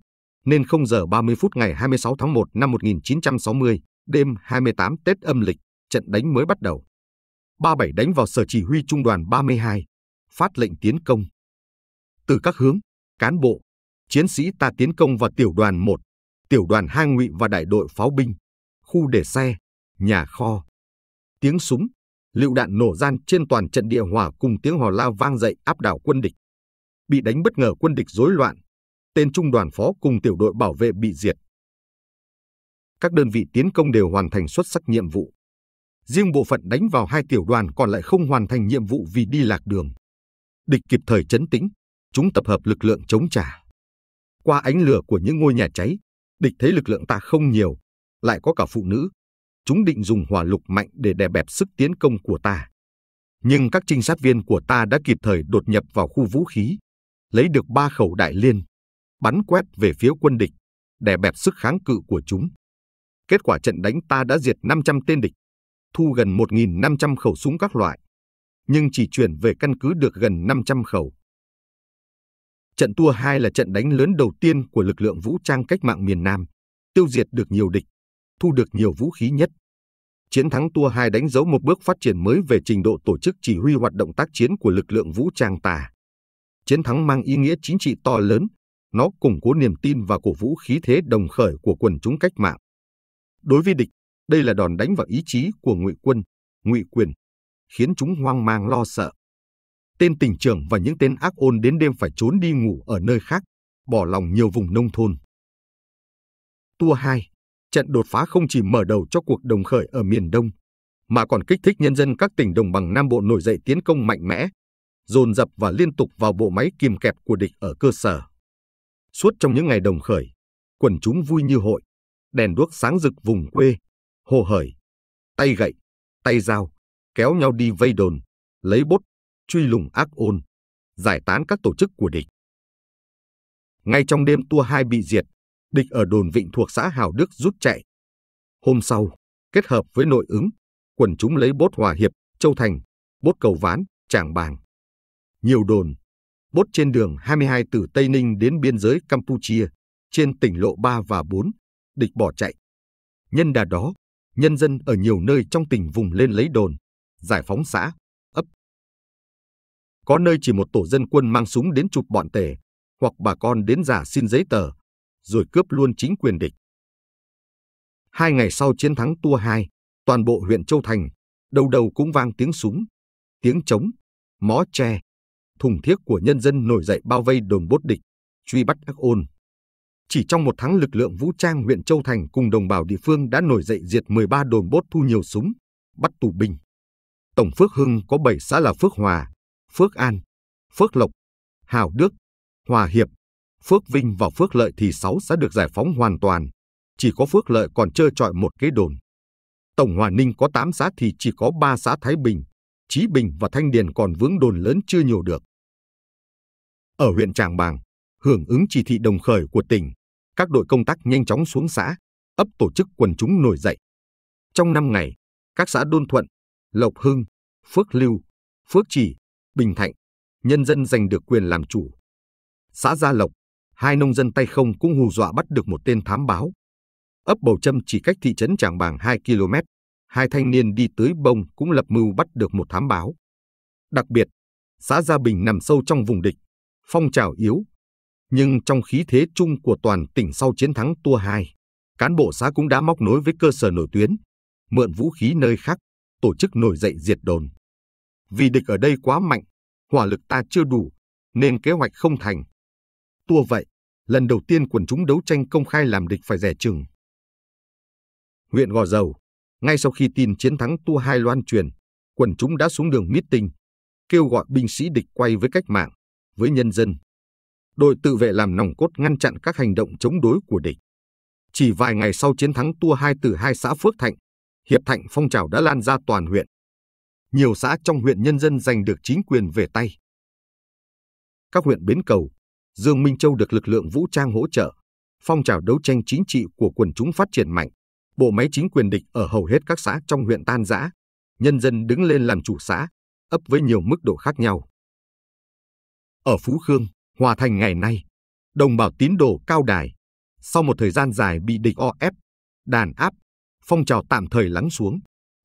nên 0 giờ 30 phút ngày 26 tháng 1 năm 1960, đêm 28 Tết âm lịch, trận đánh mới bắt đầu. 37 đánh vào sở chỉ huy trung đoàn 32, phát lệnh tiến công. Từ các hướng, cán bộ, chiến sĩ ta tiến công vào tiểu đoàn 1, tiểu đoàn 2 ngụy và đại đội pháo binh, khu để xe, nhà kho. Tiếng súng, lựu đạn nổ gian trên toàn trận địa hỏa cùng tiếng hò la vang dậy áp đảo quân địch. Bị đánh bất ngờ quân địch rối loạn, tên trung đoàn phó cùng tiểu đội bảo vệ bị diệt. Các đơn vị tiến công đều hoàn thành xuất sắc nhiệm vụ. Riêng bộ phận đánh vào hai tiểu đoàn còn lại không hoàn thành nhiệm vụ vì đi lạc đường địch kịp thời chấn tĩnh, chúng tập hợp lực lượng chống trả. Qua ánh lửa của những ngôi nhà cháy, địch thấy lực lượng ta không nhiều, lại có cả phụ nữ. Chúng định dùng hỏa lục mạnh để đè bẹp sức tiến công của ta. Nhưng các trinh sát viên của ta đã kịp thời đột nhập vào khu vũ khí, lấy được ba khẩu đại liên, bắn quét về phía quân địch, đè bẹp sức kháng cự của chúng. Kết quả trận đánh ta đã diệt 500 tên địch, thu gần 1.500 khẩu súng các loại, nhưng chỉ chuyển về căn cứ được gần 500 khẩu. Trận Tua 2 là trận đánh lớn đầu tiên của lực lượng vũ trang cách mạng miền Nam, tiêu diệt được nhiều địch, thu được nhiều vũ khí nhất. Chiến thắng Tua 2 đánh dấu một bước phát triển mới về trình độ tổ chức chỉ huy hoạt động tác chiến của lực lượng vũ trang ta. Chiến thắng mang ý nghĩa chính trị to lớn, nó củng cố niềm tin và cổ vũ khí thế đồng khởi của quần chúng cách mạng. Đối với địch, đây là đòn đánh vào ý chí của ngụy quân, ngụy quyền khiến chúng hoang mang lo sợ. Tên tỉnh trưởng và những tên ác ôn đến đêm phải trốn đi ngủ ở nơi khác, bỏ lòng nhiều vùng nông thôn. Tour 2 Trận đột phá không chỉ mở đầu cho cuộc đồng khởi ở miền Đông, mà còn kích thích nhân dân các tỉnh đồng bằng Nam Bộ nổi dậy tiến công mạnh mẽ, dồn dập và liên tục vào bộ máy kìm kẹp của địch ở cơ sở. Suốt trong những ngày đồng khởi, quần chúng vui như hội, đèn đuốc sáng rực vùng quê, hồ hởi, tay gậy, tay dao, kéo nhau đi vây đồn, lấy bốt, truy lùng ác ôn, giải tán các tổ chức của địch. Ngay trong đêm tua hai bị diệt, địch ở đồn vịnh thuộc xã Hào Đức rút chạy. Hôm sau, kết hợp với nội ứng, quần chúng lấy bốt Hòa Hiệp, Châu Thành, bốt Cầu Ván, Trảng Bàng. Nhiều đồn, bốt trên đường 22 từ Tây Ninh đến biên giới Campuchia, trên tỉnh lộ 3 và 4, địch bỏ chạy. Nhân đà đó, nhân dân ở nhiều nơi trong tỉnh vùng lên lấy đồn, giải phóng xã, ấp. Có nơi chỉ một tổ dân quân mang súng đến chụp bọn tề hoặc bà con đến giả xin giấy tờ, rồi cướp luôn chính quyền địch. Hai ngày sau chiến thắng tua 2, toàn bộ huyện Châu Thành, đầu đầu cũng vang tiếng súng, tiếng trống, mó tre, thùng thiết của nhân dân nổi dậy bao vây đồn bốt địch, truy bắt ác ôn. Chỉ trong một tháng lực lượng vũ trang huyện Châu Thành cùng đồng bào địa phương đã nổi dậy diệt 13 đồn bốt thu nhiều súng, bắt tù binh. Tổng Phước Hưng có 7 xã là Phước Hòa, Phước An, Phước Lộc, Hào Đức, Hòa Hiệp, Phước Vinh và Phước Lợi thì 6 xã được giải phóng hoàn toàn, chỉ có Phước Lợi còn trơ trọi một cái đồn. Tổng Hòa Ninh có 8 xã thì chỉ có 3 xã Thái Bình, Chí Bình và Thanh Điền còn vướng đồn lớn chưa nhiều được. Ở huyện Tràng Bàng, hưởng ứng chỉ thị đồng khởi của tỉnh, các đội công tác nhanh chóng xuống xã, ấp tổ chức quần chúng nổi dậy. Trong năm ngày, các xã Đôn Thuận, Lộc Hưng, Phước Lưu, Phước Chỉ, Bình Thạnh, nhân dân giành được quyền làm chủ. Xã Gia Lộc, hai nông dân tay không cũng hù dọa bắt được một tên thám báo. Ấp Bầu Trâm chỉ cách thị trấn Tràng Bàng 2 km, hai thanh niên đi tới bông cũng lập mưu bắt được một thám báo. Đặc biệt, xã Gia Bình nằm sâu trong vùng địch, phong trào yếu. Nhưng trong khí thế chung của toàn tỉnh sau chiến thắng tua 2, cán bộ xã cũng đã móc nối với cơ sở nổi tuyến, mượn vũ khí nơi khác tổ chức nổi dậy diệt đồn. Vì địch ở đây quá mạnh, hỏa lực ta chưa đủ, nên kế hoạch không thành. Tua vậy, lần đầu tiên quần chúng đấu tranh công khai làm địch phải rẻ chừng. Huyện Gò Dầu, ngay sau khi tin chiến thắng Tua Hai loan truyền, quần chúng đã xuống đường meeting, kêu gọi binh sĩ địch quay với cách mạng, với nhân dân. Đội tự vệ làm nòng cốt ngăn chặn các hành động chống đối của địch. Chỉ vài ngày sau chiến thắng Tua Hai từ hai xã Phước Thạnh, hiệp thạnh phong trào đã lan ra toàn huyện. Nhiều xã trong huyện nhân dân giành được chính quyền về tay. Các huyện Bến Cầu, Dương Minh Châu được lực lượng vũ trang hỗ trợ, phong trào đấu tranh chính trị của quần chúng phát triển mạnh, bộ máy chính quyền địch ở hầu hết các xã trong huyện tan rã, nhân dân đứng lên làm chủ xã, ấp với nhiều mức độ khác nhau. Ở Phú Khương, Hòa Thành ngày nay, đồng bào tín đồ cao đài, sau một thời gian dài bị địch o ép, đàn áp phong trào tạm thời lắng xuống,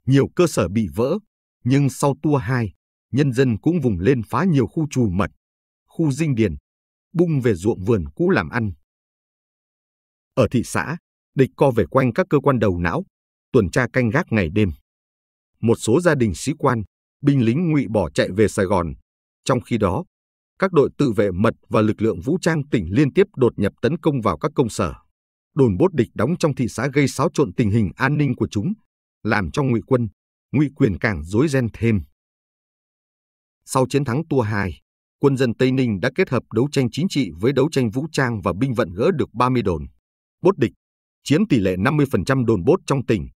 nhiều cơ sở bị vỡ, nhưng sau tua 2, nhân dân cũng vùng lên phá nhiều khu trù mật, khu dinh điền, bung về ruộng vườn cũ làm ăn. Ở thị xã, địch co về quanh các cơ quan đầu não, tuần tra canh gác ngày đêm. Một số gia đình sĩ quan, binh lính ngụy bỏ chạy về Sài Gòn. Trong khi đó, các đội tự vệ mật và lực lượng vũ trang tỉnh liên tiếp đột nhập tấn công vào các công sở đồn bốt địch đóng trong thị xã gây xáo trộn tình hình an ninh của chúng, làm cho ngụy quân, ngụy quyền càng rối ren thêm. Sau chiến thắng Tua Hai, quân dân Tây Ninh đã kết hợp đấu tranh chính trị với đấu tranh vũ trang và binh vận gỡ được 30 đồn, bốt địch, chiếm tỷ lệ 50% đồn bốt trong tỉnh,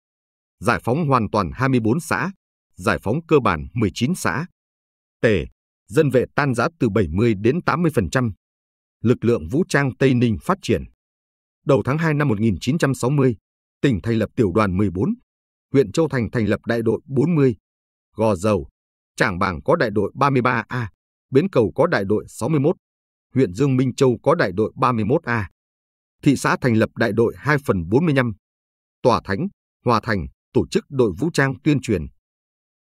giải phóng hoàn toàn 24 xã, giải phóng cơ bản 19 xã. tề dân vệ tan giã từ 70 đến 80%. Lực lượng vũ trang Tây Ninh phát triển. Đầu tháng 2 năm 1960, tỉnh thành lập tiểu đoàn 14, huyện Châu Thành thành lập đại đội 40, Gò Dầu, Trảng Bàng có đại đội 33A, Bến Cầu có đại đội 61, huyện Dương Minh Châu có đại đội 31A. Thị xã thành lập đại đội 2 phần 45, Tòa Thánh, Hòa Thành tổ chức đội vũ trang tuyên truyền.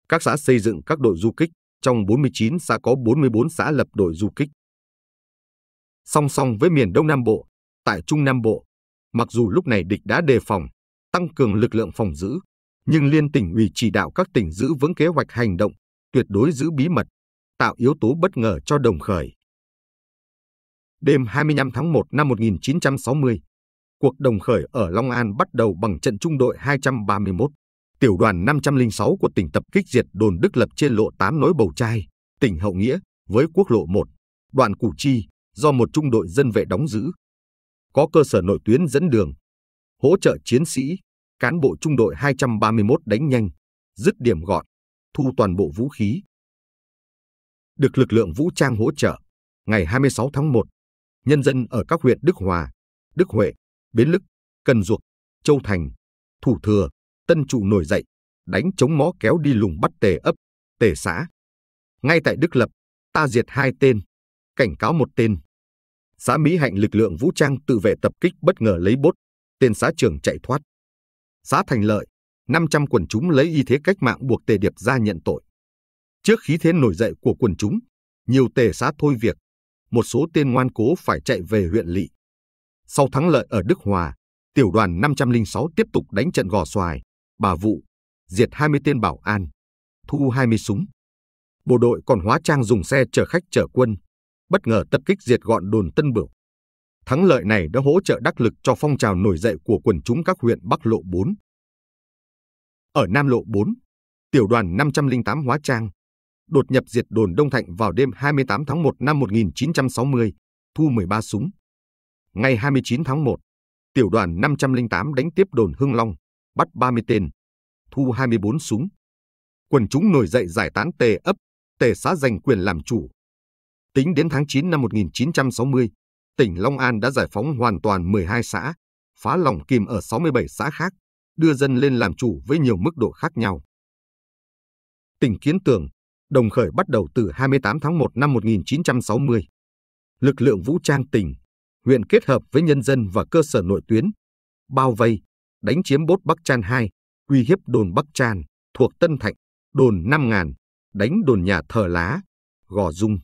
Các xã xây dựng các đội du kích, trong 49 xã có 44 xã lập đội du kích. Song song với miền Đông Nam Bộ, tại Trung Nam Bộ, Mặc dù lúc này địch đã đề phòng, tăng cường lực lượng phòng giữ, nhưng liên tỉnh ủy chỉ đạo các tỉnh giữ vững kế hoạch hành động, tuyệt đối giữ bí mật, tạo yếu tố bất ngờ cho đồng khởi. Đêm 25 tháng 1 năm 1960, cuộc đồng khởi ở Long An bắt đầu bằng trận trung đội 231, tiểu đoàn 506 của tỉnh tập kích diệt đồn Đức Lập trên lộ 8 nối Bầu Trai, tỉnh Hậu Nghĩa với quốc lộ 1, đoạn Củ Chi do một trung đội dân vệ đóng giữ, có cơ sở nội tuyến dẫn đường, hỗ trợ chiến sĩ, cán bộ trung đội 231 đánh nhanh, dứt điểm gọn, thu toàn bộ vũ khí. Được lực lượng vũ trang hỗ trợ, ngày 26 tháng 1, nhân dân ở các huyện Đức Hòa, Đức Huệ, Bến Lức, Cần Duộc, Châu Thành, Thủ Thừa, Tân Trụ nổi dậy, đánh chống mó kéo đi lùng bắt tề ấp, tề xã. Ngay tại Đức Lập, ta diệt hai tên, cảnh cáo một tên, xã Mỹ Hạnh lực lượng vũ trang tự vệ tập kích bất ngờ lấy bốt, tên xã trưởng chạy thoát. Xã Thành Lợi, 500 quần chúng lấy y thế cách mạng buộc Tề Điệp ra nhận tội. Trước khí thế nổi dậy của quần chúng, nhiều tề xã thôi việc, một số tên ngoan cố phải chạy về huyện lỵ. Sau thắng lợi ở Đức Hòa, tiểu đoàn 506 tiếp tục đánh trận gò xoài, bà vụ, diệt 20 tên bảo an, thu 20 súng. Bộ đội còn hóa trang dùng xe chở khách chở quân, bất ngờ tập kích diệt gọn đồn Tân Bửu. Thắng lợi này đã hỗ trợ đắc lực cho phong trào nổi dậy của quần chúng các huyện Bắc Lộ 4. Ở Nam Lộ 4, tiểu đoàn 508 Hóa Trang, đột nhập diệt đồn Đông Thạnh vào đêm 28 tháng 1 năm 1960, thu 13 súng. Ngày 29 tháng 1, tiểu đoàn 508 đánh tiếp đồn Hưng Long, bắt 30 tên, thu 24 súng. Quần chúng nổi dậy giải tán tề ấp, tề xã giành quyền làm chủ, Tính đến tháng 9 năm 1960, tỉnh Long An đã giải phóng hoàn toàn 12 xã, phá lỏng kìm ở 67 xã khác, đưa dân lên làm chủ với nhiều mức độ khác nhau. Tỉnh Kiến Tường, đồng khởi bắt đầu từ 28 tháng 1 năm 1960. Lực lượng vũ trang tỉnh, huyện kết hợp với nhân dân và cơ sở nội tuyến, bao vây, đánh chiếm bốt Bắc Tràn 2, uy hiếp đồn Bắc Tràn thuộc Tân Thạnh, đồn 5.000, đánh đồn nhà thờ lá, gò dung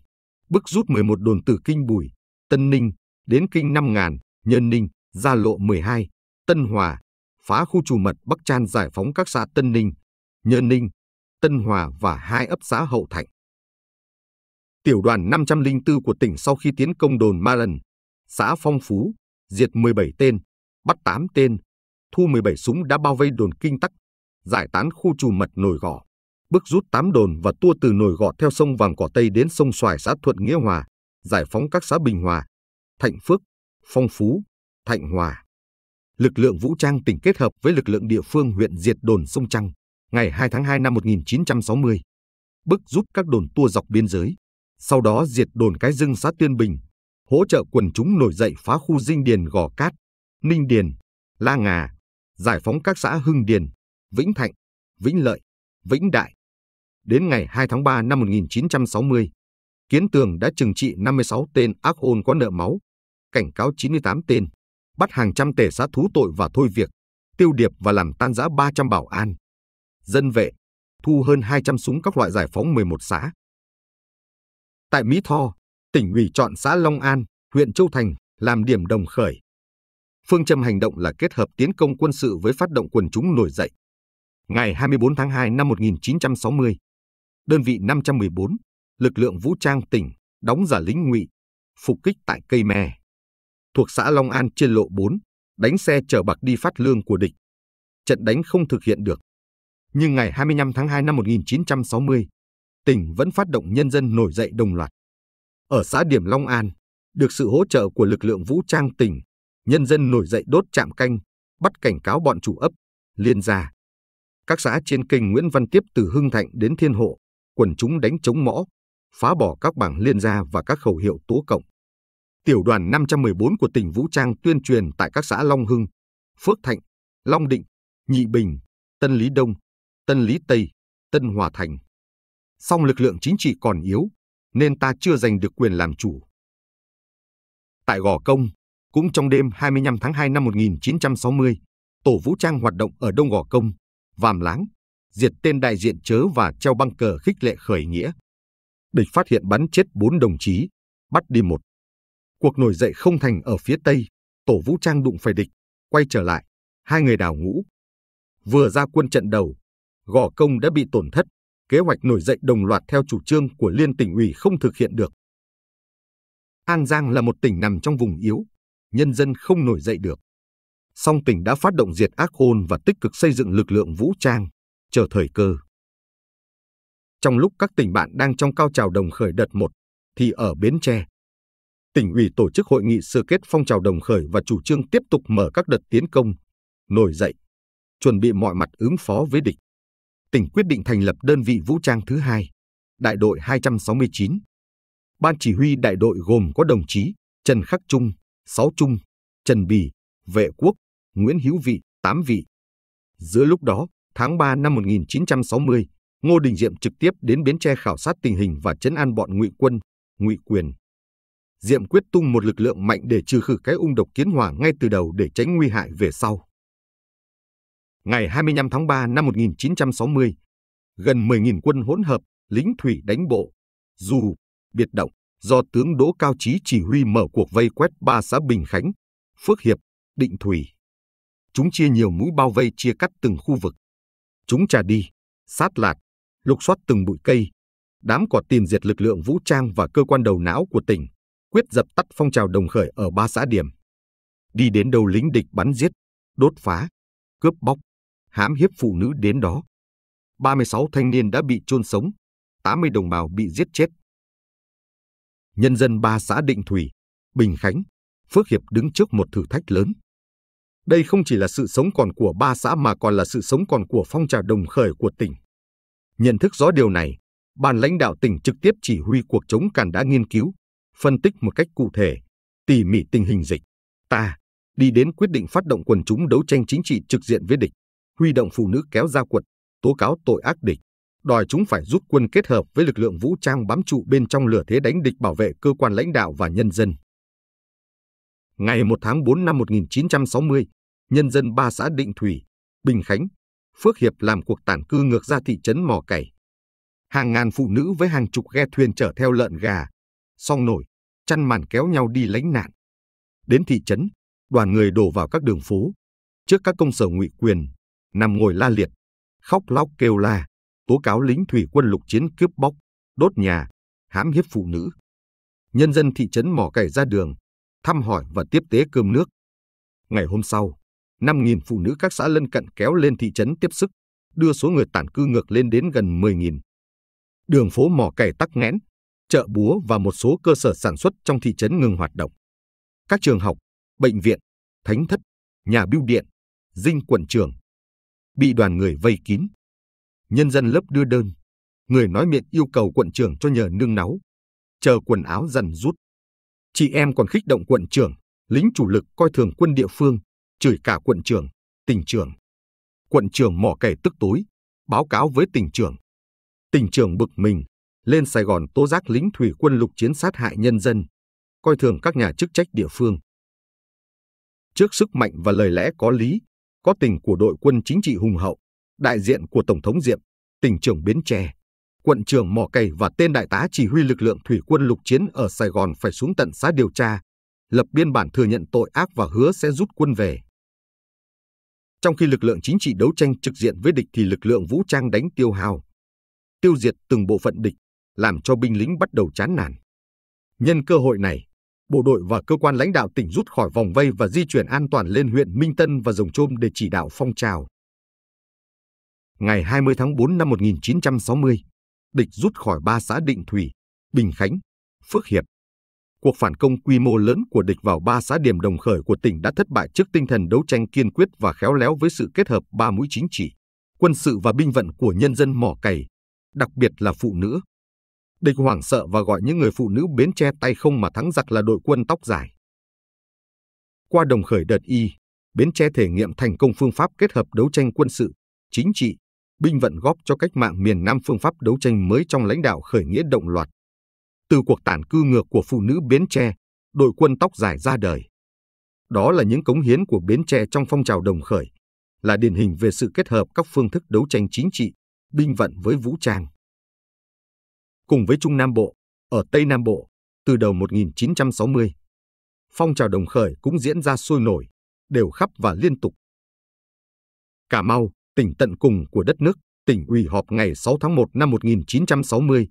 bức rút 11 đồn từ Kinh Bùi, Tân Ninh, đến Kinh 5000, Nhân Ninh, Gia Lộ 12, Tân Hòa, phá khu trù mật Bắc Chan giải phóng các xã Tân Ninh, Nhân Ninh, Tân Hòa và hai ấp xã Hậu Thạnh. Tiểu đoàn 504 của tỉnh sau khi tiến công đồn Ma Lần, xã Phong Phú, diệt 17 tên, bắt 8 tên, thu 17 súng đã bao vây đồn Kinh Tắc, giải tán khu trù mật nổi gò bước rút tám đồn và tua từ nồi gọt theo sông vàng Cỏ Tây đến sông Xoài xã Thuận Nghĩa Hòa, giải phóng các xã Bình Hòa, Thạnh Phước, Phong Phú, Thạnh Hòa. Lực lượng vũ trang tỉnh kết hợp với lực lượng địa phương huyện diệt đồn sông Trăng ngày 2 tháng 2 năm 1960, bức rút các đồn tua dọc biên giới, sau đó diệt đồn cái rưng xã Tuyên Bình, hỗ trợ quần chúng nổi dậy phá khu dinh điền Gò Cát, Ninh Điền, La Ngà, giải phóng các xã Hưng Điền, Vĩnh Thạnh, Vĩnh Lợi, Vĩnh Đại, Đến ngày 2 tháng 3 năm 1960, Kiến Tường đã trừng trị 56 tên ác ôn có nợ máu, cảnh cáo 98 tên, bắt hàng trăm tể xã thú tội và thôi việc, tiêu điệp và làm tan rã 300 bảo an. Dân vệ, thu hơn 200 súng các loại giải phóng 11 xã. Tại Mỹ Tho, tỉnh ủy chọn xã Long An, huyện Châu Thành làm điểm đồng khởi. Phương châm hành động là kết hợp tiến công quân sự với phát động quần chúng nổi dậy. Ngày 24 tháng 2 năm 1960, đơn vị 514, lực lượng vũ trang tỉnh, đóng giả lính ngụy, phục kích tại Cây Me. Thuộc xã Long An trên lộ 4, đánh xe chở bạc đi phát lương của địch. Trận đánh không thực hiện được. Nhưng ngày 25 tháng 2 năm 1960, tỉnh vẫn phát động nhân dân nổi dậy đồng loạt. Ở xã Điểm Long An, được sự hỗ trợ của lực lượng vũ trang tỉnh, nhân dân nổi dậy đốt chạm canh, bắt cảnh cáo bọn chủ ấp, liên gia. Các xã trên kênh Nguyễn Văn Tiếp từ Hưng Thạnh đến Thiên Hộ quần chúng đánh chống mõ, phá bỏ các bảng liên gia và các khẩu hiệu tố cộng. Tiểu đoàn 514 của tỉnh Vũ Trang tuyên truyền tại các xã Long Hưng, Phước Thạnh, Long Định, Nhị Bình, Tân Lý Đông, Tân Lý Tây, Tân Hòa Thành. Song lực lượng chính trị còn yếu, nên ta chưa giành được quyền làm chủ. Tại Gò Công, cũng trong đêm 25 tháng 2 năm 1960, Tổ vũ trang hoạt động ở Đông Gò Công, Vàm Láng, diệt tên đại diện chớ và treo băng cờ khích lệ khởi nghĩa. Địch phát hiện bắn chết bốn đồng chí, bắt đi một. Cuộc nổi dậy không thành ở phía Tây, tổ vũ trang đụng phải địch, quay trở lại, hai người đào ngũ. Vừa ra quân trận đầu, gò công đã bị tổn thất, kế hoạch nổi dậy đồng loạt theo chủ trương của liên tỉnh ủy không thực hiện được. An Giang là một tỉnh nằm trong vùng yếu, nhân dân không nổi dậy được. Song tỉnh đã phát động diệt ác ôn và tích cực xây dựng lực lượng vũ trang, chờ thời cơ. Trong lúc các tỉnh bạn đang trong cao trào đồng khởi đợt 1, thì ở Bến Tre, tỉnh ủy tổ chức hội nghị sơ kết phong trào đồng khởi và chủ trương tiếp tục mở các đợt tiến công, nổi dậy, chuẩn bị mọi mặt ứng phó với địch. Tỉnh quyết định thành lập đơn vị vũ trang thứ hai, đại đội 269. Ban chỉ huy đại đội gồm có đồng chí Trần Khắc Trung, Sáu Trung, Trần Bì, Vệ Quốc, Nguyễn Hữu Vị, Tám Vị. Giữa lúc đó, tháng 3 năm 1960, Ngô Đình Diệm trực tiếp đến Bến Tre khảo sát tình hình và chấn an bọn ngụy quân, ngụy quyền. Diệm quyết tung một lực lượng mạnh để trừ khử cái ung độc kiến hỏa ngay từ đầu để tránh nguy hại về sau. Ngày 25 tháng 3 năm 1960, gần 10.000 quân hỗn hợp, lính thủy đánh bộ, dù, biệt động, do tướng Đỗ Cao Chí chỉ huy mở cuộc vây quét ba xã Bình Khánh, Phước Hiệp, Định Thủy. Chúng chia nhiều mũi bao vây chia cắt từng khu vực. Chúng tra đi, sát lạc, lục soát từng bụi cây, đám cỏ tiền diệt lực lượng vũ trang và cơ quan đầu não của tỉnh, quyết dập tắt phong trào đồng khởi ở ba xã điểm. Đi đến đâu lính địch bắn giết, đốt phá, cướp bóc, hãm hiếp phụ nữ đến đó. 36 thanh niên đã bị chôn sống, 80 đồng bào bị giết chết. Nhân dân ba xã Định Thủy, Bình Khánh, Phước Hiệp đứng trước một thử thách lớn. Đây không chỉ là sự sống còn của ba xã mà còn là sự sống còn của phong trào đồng khởi của tỉnh. Nhận thức rõ điều này, ban lãnh đạo tỉnh trực tiếp chỉ huy cuộc chống càn đã nghiên cứu, phân tích một cách cụ thể, tỉ mỉ tình hình dịch, ta đi đến quyết định phát động quần chúng đấu tranh chính trị trực diện với địch, huy động phụ nữ kéo ra quận tố cáo tội ác địch, đòi chúng phải rút quân kết hợp với lực lượng vũ trang bám trụ bên trong lửa thế đánh địch bảo vệ cơ quan lãnh đạo và nhân dân. Ngày 1 tháng 4 năm 1960, nhân dân ba xã Định Thủy, Bình Khánh, Phước Hiệp làm cuộc tản cư ngược ra thị trấn Mò Cày. Hàng ngàn phụ nữ với hàng chục ghe thuyền chở theo lợn gà, song nổi, chăn màn kéo nhau đi lánh nạn. Đến thị trấn, đoàn người đổ vào các đường phố, trước các công sở ngụy quyền, nằm ngồi la liệt, khóc lóc kêu la, tố cáo lính thủy quân lục chiến cướp bóc, đốt nhà, hãm hiếp phụ nữ. Nhân dân thị trấn mò cày ra đường, thăm hỏi và tiếp tế cơm nước. Ngày hôm sau, 5.000 phụ nữ các xã lân cận kéo lên thị trấn tiếp sức, đưa số người tản cư ngược lên đến gần 10.000. Đường phố mỏ kẻ tắc nghẽn, chợ búa và một số cơ sở sản xuất trong thị trấn ngừng hoạt động. Các trường học, bệnh viện, thánh thất, nhà bưu điện, dinh quận trường bị đoàn người vây kín. Nhân dân lớp đưa đơn, người nói miệng yêu cầu quận trưởng cho nhờ nương náu, chờ quần áo dần rút. Chị em còn khích động quận trưởng, lính chủ lực coi thường quân địa phương, chửi cả quận trưởng, tỉnh trưởng. Quận trưởng mỏ kẻ tức tối, báo cáo với tỉnh trưởng. Tỉnh trưởng bực mình, lên Sài Gòn tố giác lính thủy quân lục chiến sát hại nhân dân, coi thường các nhà chức trách địa phương. Trước sức mạnh và lời lẽ có lý, có tình của đội quân chính trị hùng hậu, đại diện của Tổng thống Diệm, tỉnh trưởng Bến Tre, quận trưởng Mỏ Cày và tên đại tá chỉ huy lực lượng thủy quân lục chiến ở Sài Gòn phải xuống tận xã điều tra, lập biên bản thừa nhận tội ác và hứa sẽ rút quân về. Trong khi lực lượng chính trị đấu tranh trực diện với địch thì lực lượng vũ trang đánh tiêu hao, tiêu diệt từng bộ phận địch, làm cho binh lính bắt đầu chán nản. Nhân cơ hội này, bộ đội và cơ quan lãnh đạo tỉnh rút khỏi vòng vây và di chuyển an toàn lên huyện Minh Tân và Rồng Trôm để chỉ đạo phong trào. Ngày 20 tháng 4 năm 1960, địch rút khỏi ba xã Định Thủy, Bình Khánh, Phước Hiệp cuộc phản công quy mô lớn của địch vào ba xã điểm đồng khởi của tỉnh đã thất bại trước tinh thần đấu tranh kiên quyết và khéo léo với sự kết hợp ba mũi chính trị, quân sự và binh vận của nhân dân mỏ cày, đặc biệt là phụ nữ. Địch hoảng sợ và gọi những người phụ nữ bến che tay không mà thắng giặc là đội quân tóc dài. Qua đồng khởi đợt Y, Bến Tre thể nghiệm thành công phương pháp kết hợp đấu tranh quân sự, chính trị, binh vận góp cho cách mạng miền Nam phương pháp đấu tranh mới trong lãnh đạo khởi nghĩa động loạt từ cuộc tản cư ngược của phụ nữ Bến Tre, đội quân tóc dài ra đời. Đó là những cống hiến của Bến Tre trong phong trào đồng khởi, là điển hình về sự kết hợp các phương thức đấu tranh chính trị, binh vận với vũ trang. Cùng với Trung Nam Bộ, ở Tây Nam Bộ, từ đầu 1960, phong trào đồng khởi cũng diễn ra sôi nổi, đều khắp và liên tục. Cà Mau, tỉnh tận cùng của đất nước, tỉnh ủy họp ngày 6 tháng 1 năm 1960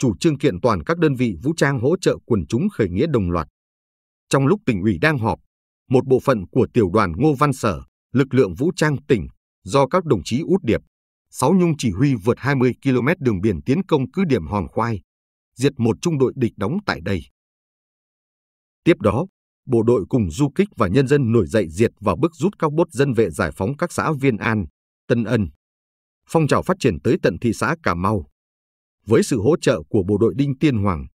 chủ trương kiện toàn các đơn vị vũ trang hỗ trợ quần chúng khởi nghĩa đồng loạt. Trong lúc tỉnh ủy đang họp, một bộ phận của tiểu đoàn Ngô Văn Sở, lực lượng vũ trang tỉnh, do các đồng chí Út Điệp, Sáu Nhung chỉ huy vượt 20 km đường biển tiến công cứ điểm Hòn Khoai, diệt một trung đội địch đóng tại đây. Tiếp đó, bộ đội cùng du kích và nhân dân nổi dậy diệt và bức rút các bốt dân vệ giải phóng các xã Viên An, Tân Ân. Phong trào phát triển tới tận thị xã Cà Mau, với sự hỗ trợ của bộ đội Đinh Tiên Hoàng,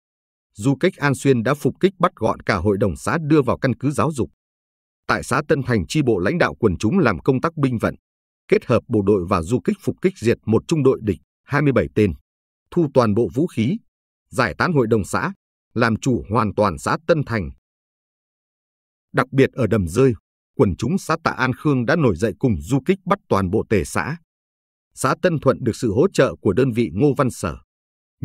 du kích An Xuyên đã phục kích bắt gọn cả hội đồng xã đưa vào căn cứ giáo dục. Tại xã Tân Thành chi bộ lãnh đạo quần chúng làm công tác binh vận, kết hợp bộ đội và du kích phục kích diệt một trung đội địch 27 tên, thu toàn bộ vũ khí, giải tán hội đồng xã, làm chủ hoàn toàn xã Tân Thành. Đặc biệt ở Đầm Rơi, quần chúng xã Tạ An Khương đã nổi dậy cùng du kích bắt toàn bộ tề xã. Xã Tân Thuận được sự hỗ trợ của đơn vị Ngô Văn Sở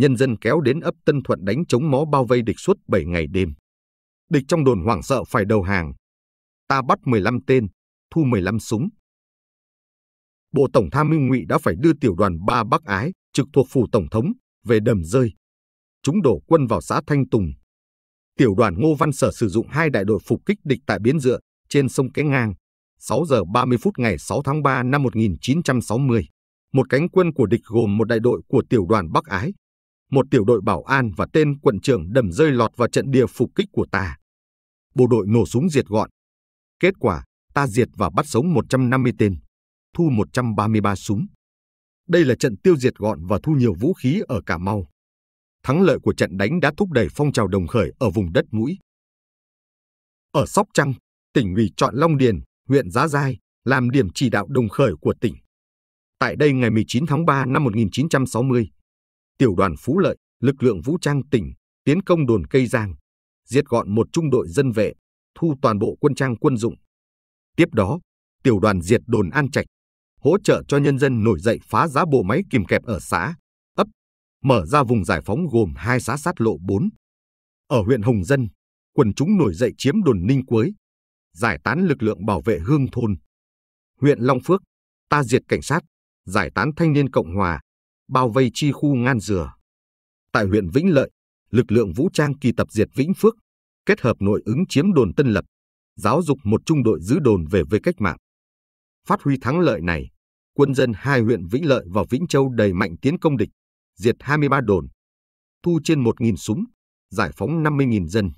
nhân dân kéo đến ấp Tân Thuận đánh chống mó bao vây địch suốt 7 ngày đêm. Địch trong đồn hoảng sợ phải đầu hàng. Ta bắt 15 tên, thu 15 súng. Bộ Tổng tham mưu Ngụy đã phải đưa tiểu đoàn 3 Bắc Ái, trực thuộc phủ Tổng thống, về đầm rơi. Chúng đổ quân vào xã Thanh Tùng. Tiểu đoàn Ngô Văn Sở sử dụng hai đại đội phục kích địch tại Biến Dựa, trên sông Cái Ngang, 6 giờ 30 phút ngày 6 tháng 3 năm 1960. Một cánh quân của địch gồm một đại đội của tiểu đoàn Bắc Ái, một tiểu đội bảo an và tên quận trưởng đầm rơi lọt vào trận địa phục kích của ta. Bộ đội nổ súng diệt gọn. Kết quả, ta diệt và bắt sống 150 tên, thu 133 súng. Đây là trận tiêu diệt gọn và thu nhiều vũ khí ở Cà Mau. Thắng lợi của trận đánh đã thúc đẩy phong trào đồng khởi ở vùng đất mũi. Ở Sóc Trăng, tỉnh ủy chọn Long Điền, huyện Giá giai làm điểm chỉ đạo đồng khởi của tỉnh. Tại đây ngày 19 tháng 3 năm 1960, tiểu đoàn Phú Lợi, lực lượng vũ trang tỉnh, tiến công đồn Cây Giang, diệt gọn một trung đội dân vệ, thu toàn bộ quân trang quân dụng. Tiếp đó, tiểu đoàn diệt đồn An Trạch, hỗ trợ cho nhân dân nổi dậy phá giá bộ máy kìm kẹp ở xã, ấp, mở ra vùng giải phóng gồm hai xã sát lộ 4. Ở huyện Hồng Dân, quần chúng nổi dậy chiếm đồn Ninh quế giải tán lực lượng bảo vệ hương thôn. Huyện Long Phước, ta diệt cảnh sát, giải tán thanh niên Cộng Hòa, bao vây chi khu Ngan Dừa. Tại huyện Vĩnh Lợi, lực lượng vũ trang kỳ tập diệt Vĩnh Phước, kết hợp nội ứng chiếm đồn Tân Lập, giáo dục một trung đội giữ đồn về với cách mạng. Phát huy thắng lợi này, quân dân hai huyện Vĩnh Lợi và Vĩnh Châu đầy mạnh tiến công địch, diệt 23 đồn, thu trên 1.000 súng, giải phóng 50.000 dân.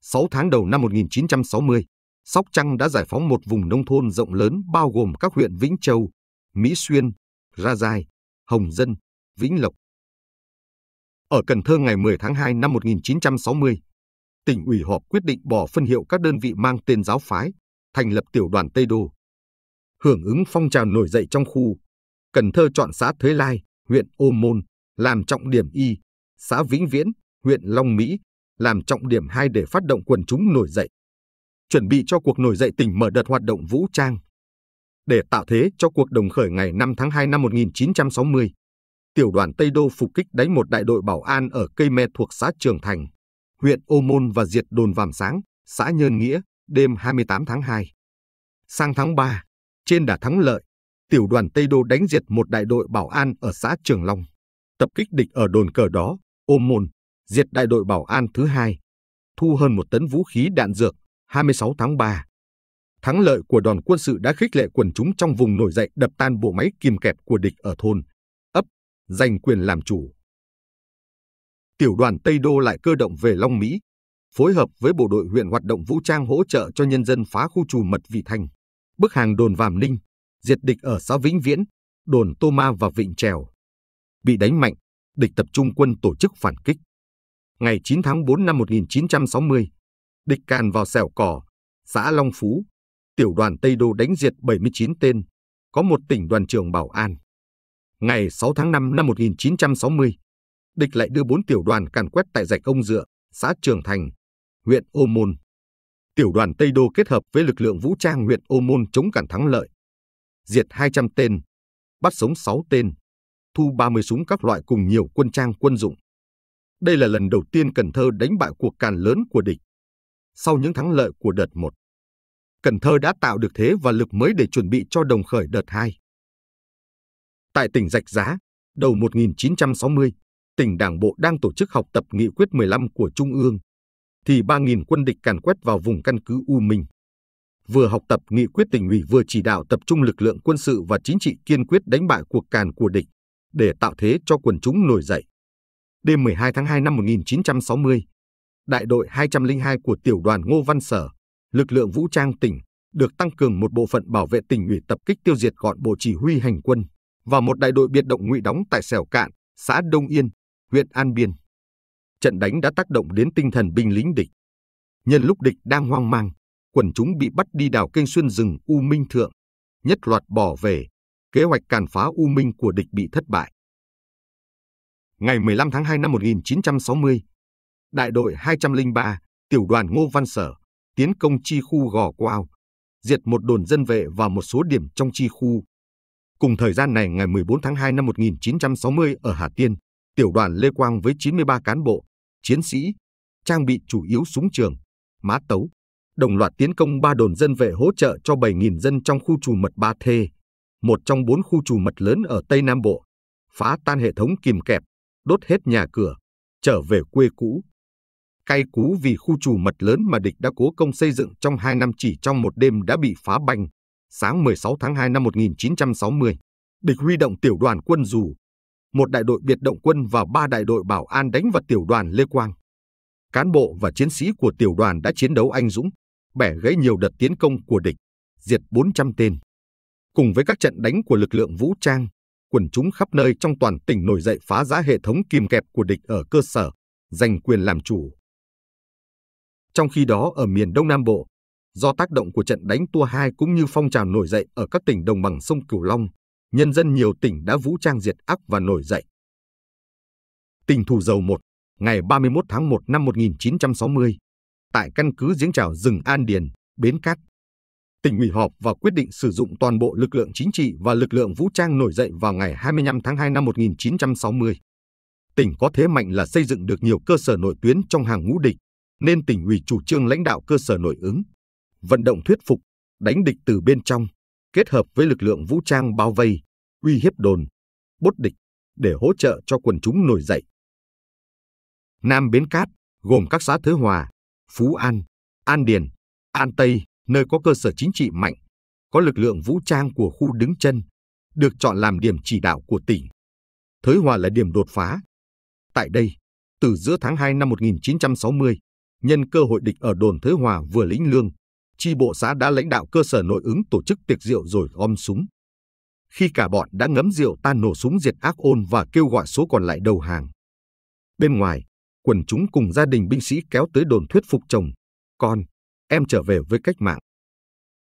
6 tháng đầu năm 1960, Sóc Trăng đã giải phóng một vùng nông thôn rộng lớn bao gồm các huyện Vĩnh Châu, Mỹ Xuyên, ra Giai, Hồng Dân, Vĩnh Lộc. Ở Cần Thơ ngày 10 tháng 2 năm 1960, tỉnh ủy họp quyết định bỏ phân hiệu các đơn vị mang tên giáo phái, thành lập tiểu đoàn Tây Đô. Hưởng ứng phong trào nổi dậy trong khu, Cần Thơ chọn xã Thới Lai, huyện Ô Môn, làm trọng điểm Y, xã Vĩnh Viễn, huyện Long Mỹ, làm trọng điểm 2 để phát động quần chúng nổi dậy. Chuẩn bị cho cuộc nổi dậy tỉnh mở đợt hoạt động vũ trang, để tạo thế cho cuộc đồng khởi ngày 5 tháng 2 năm 1960. Tiểu đoàn Tây Đô phục kích đánh một đại đội bảo an ở cây me thuộc xã Trường Thành, huyện Ô Môn và diệt đồn Vàm Sáng, xã Nhơn Nghĩa, đêm 28 tháng 2. Sang tháng 3, trên đà thắng lợi, tiểu đoàn Tây Đô đánh diệt một đại đội bảo an ở xã Trường Long, tập kích địch ở đồn cờ đó, Ô Môn, diệt đại đội bảo an thứ hai, thu hơn một tấn vũ khí đạn dược, 26 tháng 3. Thắng lợi của đoàn quân sự đã khích lệ quần chúng trong vùng nổi dậy đập tan bộ máy kìm kẹp của địch ở thôn, ấp, giành quyền làm chủ. Tiểu đoàn Tây Đô lại cơ động về Long Mỹ, phối hợp với bộ đội huyện hoạt động vũ trang hỗ trợ cho nhân dân phá khu trù mật Vị Thành, bức hàng đồn Vàm Ninh, diệt địch ở xã Vĩnh Viễn, đồn Tô Ma và Vịnh Trèo. Bị đánh mạnh, địch tập trung quân tổ chức phản kích. Ngày 9 tháng 4 năm 1960, địch càn vào sẻo cỏ, xã Long Phú, tiểu đoàn Tây Đô đánh diệt 79 tên, có một tỉnh đoàn trưởng bảo an. Ngày 6 tháng 5 năm 1960, địch lại đưa bốn tiểu đoàn càn quét tại dạch Ông Dựa, xã Trường Thành, huyện Ô Môn. Tiểu đoàn Tây Đô kết hợp với lực lượng vũ trang huyện Ô Môn chống cản thắng lợi. Diệt 200 tên, bắt sống 6 tên, thu 30 súng các loại cùng nhiều quân trang quân dụng. Đây là lần đầu tiên Cần Thơ đánh bại cuộc càn lớn của địch. Sau những thắng lợi của đợt 1, Cần Thơ đã tạo được thế và lực mới để chuẩn bị cho đồng khởi đợt 2. Tại tỉnh Rạch Giá, đầu 1960, tỉnh Đảng Bộ đang tổ chức học tập nghị quyết 15 của Trung ương, thì 3.000 quân địch càn quét vào vùng căn cứ U Minh. Vừa học tập nghị quyết tỉnh ủy vừa chỉ đạo tập trung lực lượng quân sự và chính trị kiên quyết đánh bại cuộc càn của địch để tạo thế cho quần chúng nổi dậy. Đêm 12 tháng 2 năm 1960, đại đội 202 của tiểu đoàn Ngô Văn Sở lực lượng vũ trang tỉnh được tăng cường một bộ phận bảo vệ tỉnh ủy tập kích tiêu diệt gọn bộ chỉ huy hành quân và một đại đội biệt động ngụy đóng tại Sẻo Cạn, xã Đông Yên, huyện An Biên. Trận đánh đã tác động đến tinh thần binh lính địch. Nhân lúc địch đang hoang mang, quần chúng bị bắt đi đào kênh xuyên rừng U Minh Thượng, nhất loạt bỏ về, kế hoạch càn phá U Minh của địch bị thất bại. Ngày 15 tháng 2 năm 1960, đại đội 203, tiểu đoàn Ngô Văn Sở, tiến công chi khu Gò Quao, diệt một đồn dân vệ và một số điểm trong chi khu. Cùng thời gian này ngày 14 tháng 2 năm 1960 ở Hà Tiên, tiểu đoàn Lê Quang với 93 cán bộ, chiến sĩ, trang bị chủ yếu súng trường, má tấu, đồng loạt tiến công ba đồn dân vệ hỗ trợ cho 7.000 dân trong khu trù mật Ba Thê, một trong bốn khu trù mật lớn ở Tây Nam Bộ, phá tan hệ thống kìm kẹp, đốt hết nhà cửa, trở về quê cũ cay cú vì khu trù mật lớn mà địch đã cố công xây dựng trong hai năm chỉ trong một đêm đã bị phá banh. Sáng 16 tháng 2 năm 1960, địch huy động tiểu đoàn quân dù, một đại đội biệt động quân và ba đại đội bảo an đánh vào tiểu đoàn Lê Quang. Cán bộ và chiến sĩ của tiểu đoàn đã chiến đấu anh dũng, bẻ gãy nhiều đợt tiến công của địch, diệt 400 tên. Cùng với các trận đánh của lực lượng vũ trang, quần chúng khắp nơi trong toàn tỉnh nổi dậy phá giá hệ thống kìm kẹp của địch ở cơ sở, giành quyền làm chủ, trong khi đó ở miền Đông Nam Bộ, do tác động của trận đánh tua hai cũng như phong trào nổi dậy ở các tỉnh đồng bằng sông Cửu Long, nhân dân nhiều tỉnh đã vũ trang diệt ác và nổi dậy. Tỉnh Thủ Dầu 1, ngày 31 tháng 1 năm 1960, tại căn cứ giếng trào rừng An Điền, Bến Cát, tỉnh ủy họp và quyết định sử dụng toàn bộ lực lượng chính trị và lực lượng vũ trang nổi dậy vào ngày 25 tháng 2 năm 1960. Tỉnh có thế mạnh là xây dựng được nhiều cơ sở nội tuyến trong hàng ngũ địch, nên tỉnh ủy chủ trương lãnh đạo cơ sở nổi ứng, vận động thuyết phục, đánh địch từ bên trong, kết hợp với lực lượng vũ trang bao vây, uy hiếp đồn, bốt địch để hỗ trợ cho quần chúng nổi dậy. Nam Bến Cát gồm các xã Thới Hòa, Phú An, An Điền, An Tây, nơi có cơ sở chính trị mạnh, có lực lượng vũ trang của khu đứng chân, được chọn làm điểm chỉ đạo của tỉnh. Thới Hòa là điểm đột phá. Tại đây, từ giữa tháng 2 năm 1960, nhân cơ hội địch ở đồn Thới Hòa vừa lĩnh lương, chi bộ xã đã lãnh đạo cơ sở nội ứng tổ chức tiệc rượu rồi gom súng. Khi cả bọn đã ngấm rượu tan nổ súng diệt ác ôn và kêu gọi số còn lại đầu hàng. Bên ngoài, quần chúng cùng gia đình binh sĩ kéo tới đồn thuyết phục chồng, con, em trở về với cách mạng.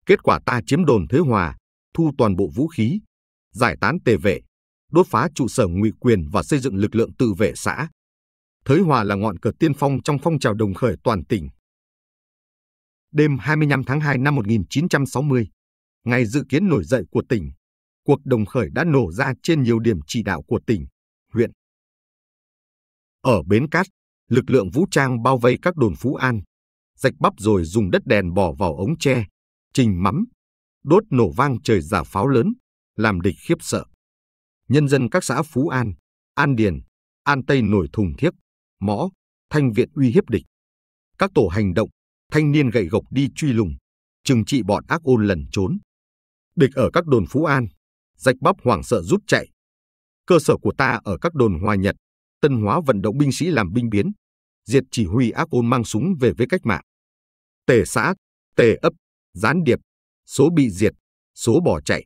Kết quả ta chiếm đồn Thới Hòa, thu toàn bộ vũ khí, giải tán tề vệ, đốt phá trụ sở ngụy quyền và xây dựng lực lượng tự vệ xã. Thới Hòa là ngọn cờ tiên phong trong phong trào đồng khởi toàn tỉnh. Đêm 25 tháng 2 năm 1960, ngày dự kiến nổi dậy của tỉnh, cuộc đồng khởi đã nổ ra trên nhiều điểm chỉ đạo của tỉnh, huyện. Ở Bến Cát, lực lượng vũ trang bao vây các đồn Phú An, rạch bắp rồi dùng đất đèn bỏ vào ống tre, trình mắm, đốt nổ vang trời giả pháo lớn, làm địch khiếp sợ. Nhân dân các xã Phú An, An Điền, An Tây nổi thùng thiếp mõ, thanh viện uy hiếp địch. Các tổ hành động, thanh niên gậy gộc đi truy lùng, trừng trị bọn ác ôn lần trốn. Địch ở các đồn Phú An, rạch bắp hoảng sợ rút chạy. Cơ sở của ta ở các đồn Hòa Nhật, tân hóa vận động binh sĩ làm binh biến, diệt chỉ huy ác ôn mang súng về với cách mạng. Tề xã, tề ấp, gián điệp, số bị diệt, số bỏ chạy.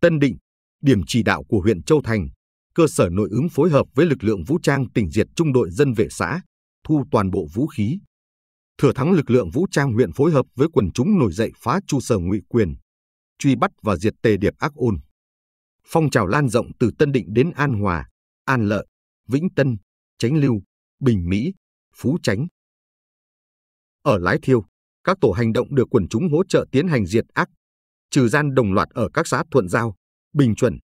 Tân Định, điểm chỉ đạo của huyện Châu Thành, cơ sở nội ứng phối hợp với lực lượng vũ trang tỉnh diệt trung đội dân vệ xã, thu toàn bộ vũ khí. Thừa thắng lực lượng vũ trang huyện phối hợp với quần chúng nổi dậy phá trụ sở ngụy quyền, truy bắt và diệt tề điệp ác ôn. Phong trào lan rộng từ Tân Định đến An Hòa, An Lợi, Vĩnh Tân, Chánh Lưu, Bình Mỹ, Phú Chánh. Ở Lái Thiêu, các tổ hành động được quần chúng hỗ trợ tiến hành diệt ác, trừ gian đồng loạt ở các xã Thuận Giao, Bình Chuẩn,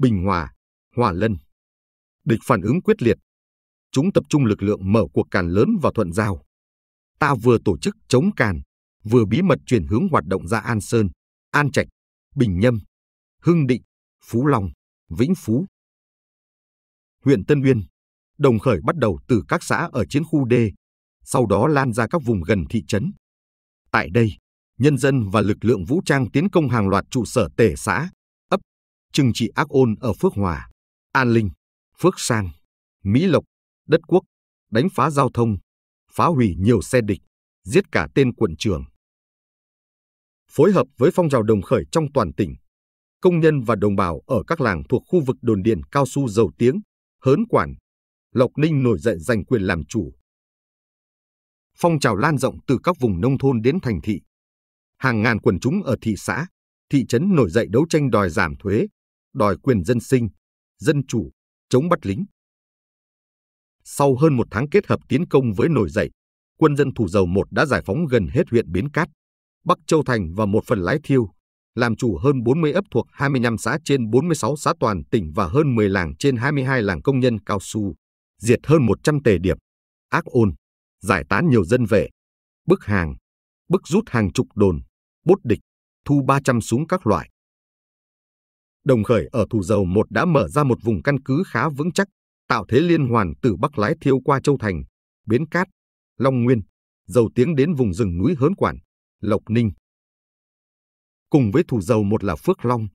Bình Hòa, Hòa Lân. Địch phản ứng quyết liệt. Chúng tập trung lực lượng mở cuộc càn lớn vào Thuận Giao. Ta vừa tổ chức chống càn, vừa bí mật chuyển hướng hoạt động ra An Sơn, An Trạch, Bình Nhâm, Hưng Định, Phú Long, Vĩnh Phú. Huyện Tân Uyên, đồng khởi bắt đầu từ các xã ở chiến khu D, sau đó lan ra các vùng gần thị trấn. Tại đây, nhân dân và lực lượng vũ trang tiến công hàng loạt trụ sở tể xã, ấp, trừng trị ác ôn ở Phước Hòa. An Linh, Phước Sang, Mỹ Lộc, Đất Quốc, đánh phá giao thông, phá hủy nhiều xe địch, giết cả tên quận trưởng. Phối hợp với phong trào đồng khởi trong toàn tỉnh, công nhân và đồng bào ở các làng thuộc khu vực đồn điền cao su dầu tiếng, hớn quản, Lộc Ninh nổi dậy giành quyền làm chủ. Phong trào lan rộng từ các vùng nông thôn đến thành thị. Hàng ngàn quần chúng ở thị xã, thị trấn nổi dậy đấu tranh đòi giảm thuế, đòi quyền dân sinh, dân chủ, chống bắt lính. Sau hơn một tháng kết hợp tiến công với nổi dậy, quân dân thủ dầu một đã giải phóng gần hết huyện bến Cát, Bắc Châu Thành và một phần Lái Thiêu, làm chủ hơn 40 ấp thuộc 25 xã trên 46 xã toàn tỉnh và hơn 10 làng trên 22 làng công nhân cao su, diệt hơn 100 tề điểm ác ôn, giải tán nhiều dân vệ, bức hàng, bức rút hàng chục đồn, bốt địch, thu 300 súng các loại. Đồng khởi ở Thủ Dầu một đã mở ra một vùng căn cứ khá vững chắc, tạo thế liên hoàn từ Bắc Lái Thiêu qua Châu Thành, Bến Cát, Long Nguyên, dầu tiếng đến vùng rừng núi Hớn Quản, Lộc Ninh. Cùng với Thủ Dầu một là Phước Long.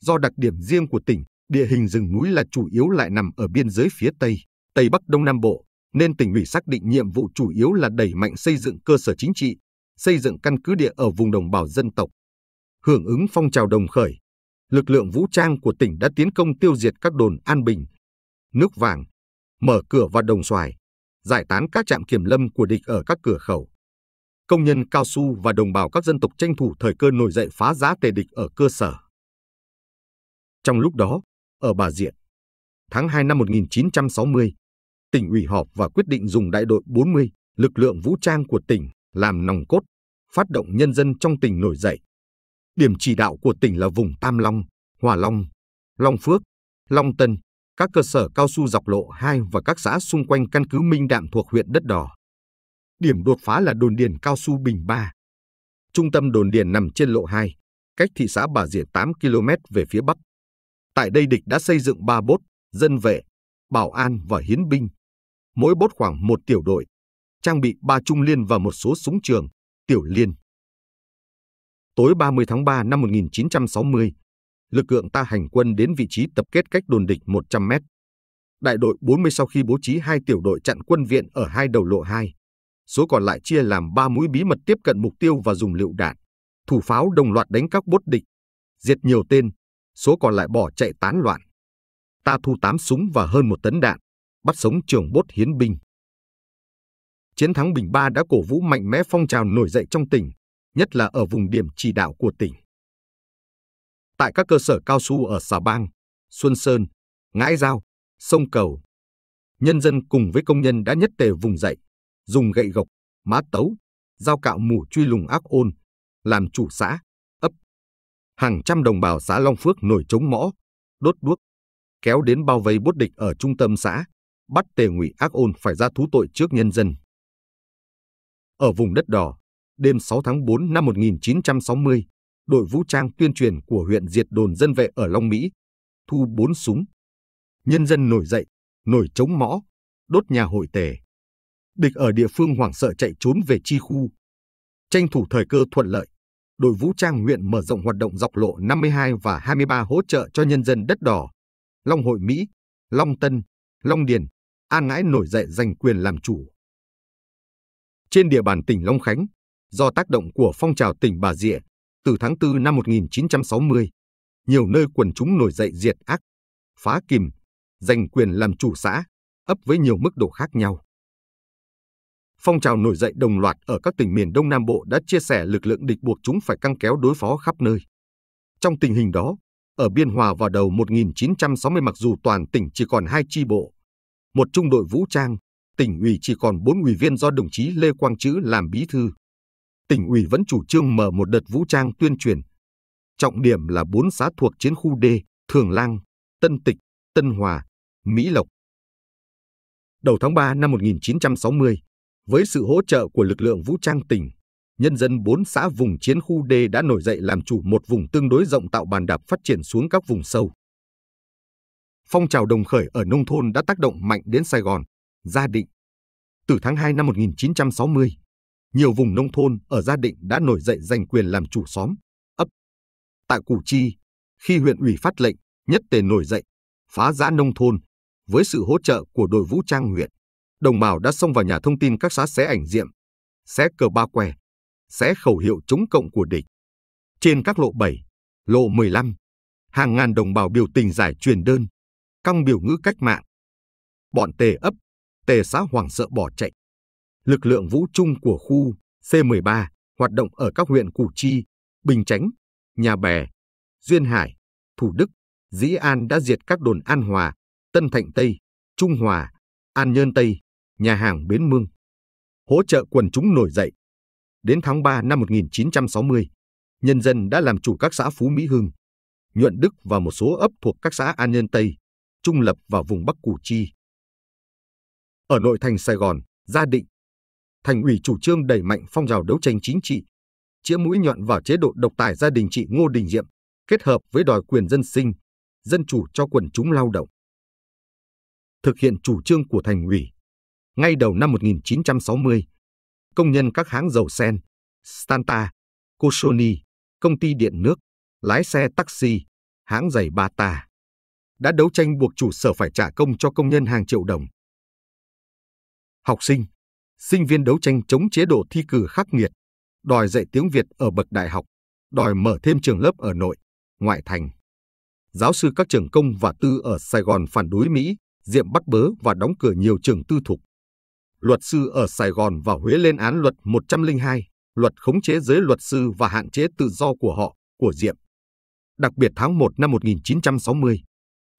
Do đặc điểm riêng của tỉnh, địa hình rừng núi là chủ yếu lại nằm ở biên giới phía Tây, Tây Bắc Đông Nam Bộ, nên tỉnh ủy xác định nhiệm vụ chủ yếu là đẩy mạnh xây dựng cơ sở chính trị, xây dựng căn cứ địa ở vùng đồng bào dân tộc. Hưởng ứng phong trào đồng khởi, lực lượng vũ trang của tỉnh đã tiến công tiêu diệt các đồn An Bình, Nước Vàng, mở cửa và đồng xoài, giải tán các trạm kiểm lâm của địch ở các cửa khẩu. Công nhân cao su và đồng bào các dân tộc tranh thủ thời cơ nổi dậy phá giá tề địch ở cơ sở. Trong lúc đó, ở Bà Diện, tháng 2 năm 1960, tỉnh ủy họp và quyết định dùng đại đội 40, lực lượng vũ trang của tỉnh làm nòng cốt, phát động nhân dân trong tỉnh nổi dậy. Điểm chỉ đạo của tỉnh là vùng Tam Long, Hòa Long, Long Phước, Long Tân, các cơ sở cao su dọc lộ 2 và các xã xung quanh căn cứ Minh Đạm thuộc huyện Đất Đỏ. Điểm đột phá là đồn điền cao su Bình Ba. Trung tâm đồn điền nằm trên lộ 2, cách thị xã Bà Rịa 8 km về phía bắc. Tại đây địch đã xây dựng 3 bốt, dân vệ, bảo an và hiến binh. Mỗi bốt khoảng một tiểu đội, trang bị 3 trung liên và một số súng trường, tiểu liên tối 30 tháng 3 năm 1960, lực lượng ta hành quân đến vị trí tập kết cách đồn địch 100 mét. Đại đội 40 sau khi bố trí hai tiểu đội chặn quân viện ở hai đầu lộ 2, số còn lại chia làm 3 mũi bí mật tiếp cận mục tiêu và dùng lựu đạn, thủ pháo đồng loạt đánh các bốt địch, diệt nhiều tên, số còn lại bỏ chạy tán loạn. Ta thu 8 súng và hơn một tấn đạn, bắt sống trưởng bốt hiến binh. Chiến thắng Bình Ba đã cổ vũ mạnh mẽ phong trào nổi dậy trong tỉnh, nhất là ở vùng điểm chỉ đạo của tỉnh. Tại các cơ sở cao su ở Xà Bang, Xuân Sơn, Ngãi Giao, Sông Cầu, nhân dân cùng với công nhân đã nhất tề vùng dậy, dùng gậy gộc, má tấu, dao cạo mủ truy lùng ác ôn, làm chủ xã, ấp. Hàng trăm đồng bào xã Long Phước nổi chống mõ, đốt đuốc, kéo đến bao vây bốt địch ở trung tâm xã, bắt tề ngụy ác ôn phải ra thú tội trước nhân dân. Ở vùng đất đỏ, đêm 6 tháng 4 năm 1960, đội vũ trang tuyên truyền của huyện diệt đồn dân vệ ở Long Mỹ, thu bốn súng. Nhân dân nổi dậy, nổi chống mõ, đốt nhà hội tề. Địch ở địa phương hoảng sợ chạy trốn về chi khu. Tranh thủ thời cơ thuận lợi, đội vũ trang huyện mở rộng hoạt động dọc lộ 52 và 23 hỗ trợ cho nhân dân đất đỏ, Long Hội Mỹ, Long Tân, Long Điền, An Ngãi nổi dậy giành quyền làm chủ. Trên địa bàn tỉnh Long Khánh, do tác động của phong trào tỉnh Bà Rịa từ tháng 4 năm 1960, nhiều nơi quần chúng nổi dậy diệt ác, phá kìm, giành quyền làm chủ xã, ấp với nhiều mức độ khác nhau. Phong trào nổi dậy đồng loạt ở các tỉnh miền Đông Nam Bộ đã chia sẻ lực lượng địch buộc chúng phải căng kéo đối phó khắp nơi. Trong tình hình đó, ở Biên Hòa vào đầu 1960 mặc dù toàn tỉnh chỉ còn hai chi bộ, một trung đội vũ trang, tỉnh ủy chỉ còn bốn ủy viên do đồng chí Lê Quang Chữ làm bí thư tỉnh ủy vẫn chủ trương mở một đợt vũ trang tuyên truyền. Trọng điểm là bốn xã thuộc chiến khu D, Thường Lang, Tân Tịch, Tân Hòa, Mỹ Lộc. Đầu tháng 3 năm 1960, với sự hỗ trợ của lực lượng vũ trang tỉnh, nhân dân bốn xã vùng chiến khu D đã nổi dậy làm chủ một vùng tương đối rộng tạo bàn đạp phát triển xuống các vùng sâu. Phong trào đồng khởi ở nông thôn đã tác động mạnh đến Sài Gòn, Gia Định. Từ tháng 2 năm 1960, nhiều vùng nông thôn ở Gia Định đã nổi dậy giành quyền làm chủ xóm, ấp. Tại Củ Chi, khi huyện ủy phát lệnh nhất tề nổi dậy, phá giã nông thôn, với sự hỗ trợ của đội vũ trang huyện, đồng bào đã xông vào nhà thông tin các xã xé ảnh diệm, xé cờ ba què, xé khẩu hiệu chống cộng của địch. Trên các lộ 7, lộ 15, hàng ngàn đồng bào biểu tình giải truyền đơn, căng biểu ngữ cách mạng. Bọn tề ấp, tề xã hoàng sợ bỏ chạy lực lượng vũ trung của khu C-13 hoạt động ở các huyện Củ Chi, Bình Chánh, Nhà Bè, Duyên Hải, Thủ Đức, Dĩ An đã diệt các đồn An Hòa, Tân Thạnh Tây, Trung Hòa, An Nhơn Tây, nhà hàng Bến Mương. Hỗ trợ quần chúng nổi dậy. Đến tháng 3 năm 1960, nhân dân đã làm chủ các xã Phú Mỹ Hưng, Nhuận Đức và một số ấp thuộc các xã An Nhơn Tây, Trung Lập và vùng Bắc Củ Chi. Ở nội thành Sài Gòn, Gia Định, Thành ủy chủ trương đẩy mạnh phong trào đấu tranh chính trị, chĩa mũi nhọn vào chế độ độc tài gia đình trị Ngô Đình Diệm, kết hợp với đòi quyền dân sinh, dân chủ cho quần chúng lao động. Thực hiện chủ trương của thành ủy, ngay đầu năm 1960, công nhân các hãng dầu Sen, Stanta, Kosoni, công ty điện nước, lái xe taxi, hãng giày Bata đã đấu tranh buộc chủ sở phải trả công cho công nhân hàng triệu đồng. Học sinh, sinh viên đấu tranh chống chế độ thi cử khắc nghiệt, đòi dạy tiếng Việt ở bậc đại học, đòi mở thêm trường lớp ở nội, ngoại thành. Giáo sư các trường công và tư ở Sài Gòn phản đối Mỹ, diệm bắt bớ và đóng cửa nhiều trường tư thục. Luật sư ở Sài Gòn và Huế lên án luật 102, luật khống chế giới luật sư và hạn chế tự do của họ, của diệm. Đặc biệt tháng 1 năm 1960,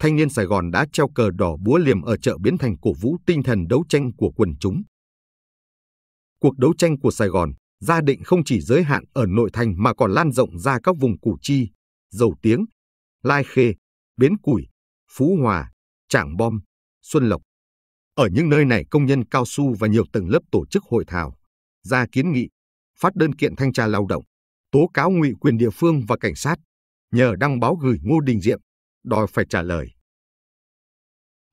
thanh niên Sài Gòn đã treo cờ đỏ búa liềm ở chợ biến thành cổ vũ tinh thần đấu tranh của quần chúng cuộc đấu tranh của Sài Gòn, Gia Định không chỉ giới hạn ở nội thành mà còn lan rộng ra các vùng Củ Chi, Dầu Tiếng, Lai Khê, Bến Củi, Phú Hòa, Trảng Bom, Xuân Lộc. Ở những nơi này công nhân cao su và nhiều tầng lớp tổ chức hội thảo, ra kiến nghị, phát đơn kiện thanh tra lao động, tố cáo ngụy quyền địa phương và cảnh sát, nhờ đăng báo gửi Ngô Đình Diệm, đòi phải trả lời.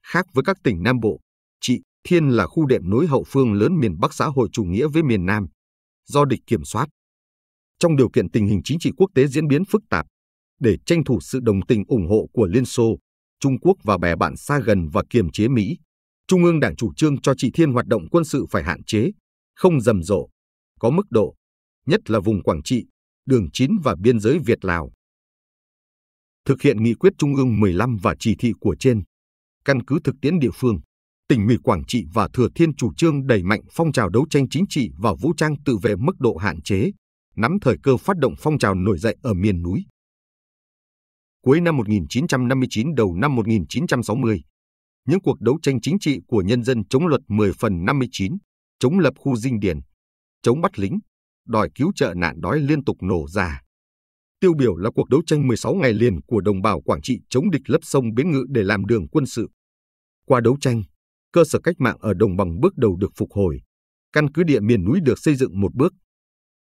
Khác với các tỉnh Nam Bộ, chị Thiên là khu đệm nối hậu phương lớn miền Bắc xã hội chủ nghĩa với miền Nam, do địch kiểm soát. Trong điều kiện tình hình chính trị quốc tế diễn biến phức tạp, để tranh thủ sự đồng tình ủng hộ của Liên Xô, Trung Quốc và bè bạn xa gần và kiềm chế Mỹ, Trung ương Đảng chủ trương cho chị Thiên hoạt động quân sự phải hạn chế, không rầm rộ, có mức độ, nhất là vùng Quảng Trị, đường 9 và biên giới Việt-Lào. Thực hiện nghị quyết Trung ương 15 và chỉ thị của trên, căn cứ thực tiễn địa phương, tỉnh ủy Quảng Trị và Thừa Thiên chủ trương đẩy mạnh phong trào đấu tranh chính trị và vũ trang tự vệ mức độ hạn chế, nắm thời cơ phát động phong trào nổi dậy ở miền núi. Cuối năm 1959 đầu năm 1960, những cuộc đấu tranh chính trị của nhân dân chống luật 10 phần 59, chống lập khu dinh điển, chống bắt lính, đòi cứu trợ nạn đói liên tục nổ ra. Tiêu biểu là cuộc đấu tranh 16 ngày liền của đồng bào Quảng Trị chống địch lấp sông Bến Ngự để làm đường quân sự. Qua đấu tranh, cơ sở cách mạng ở đồng bằng bước đầu được phục hồi, căn cứ địa miền núi được xây dựng một bước.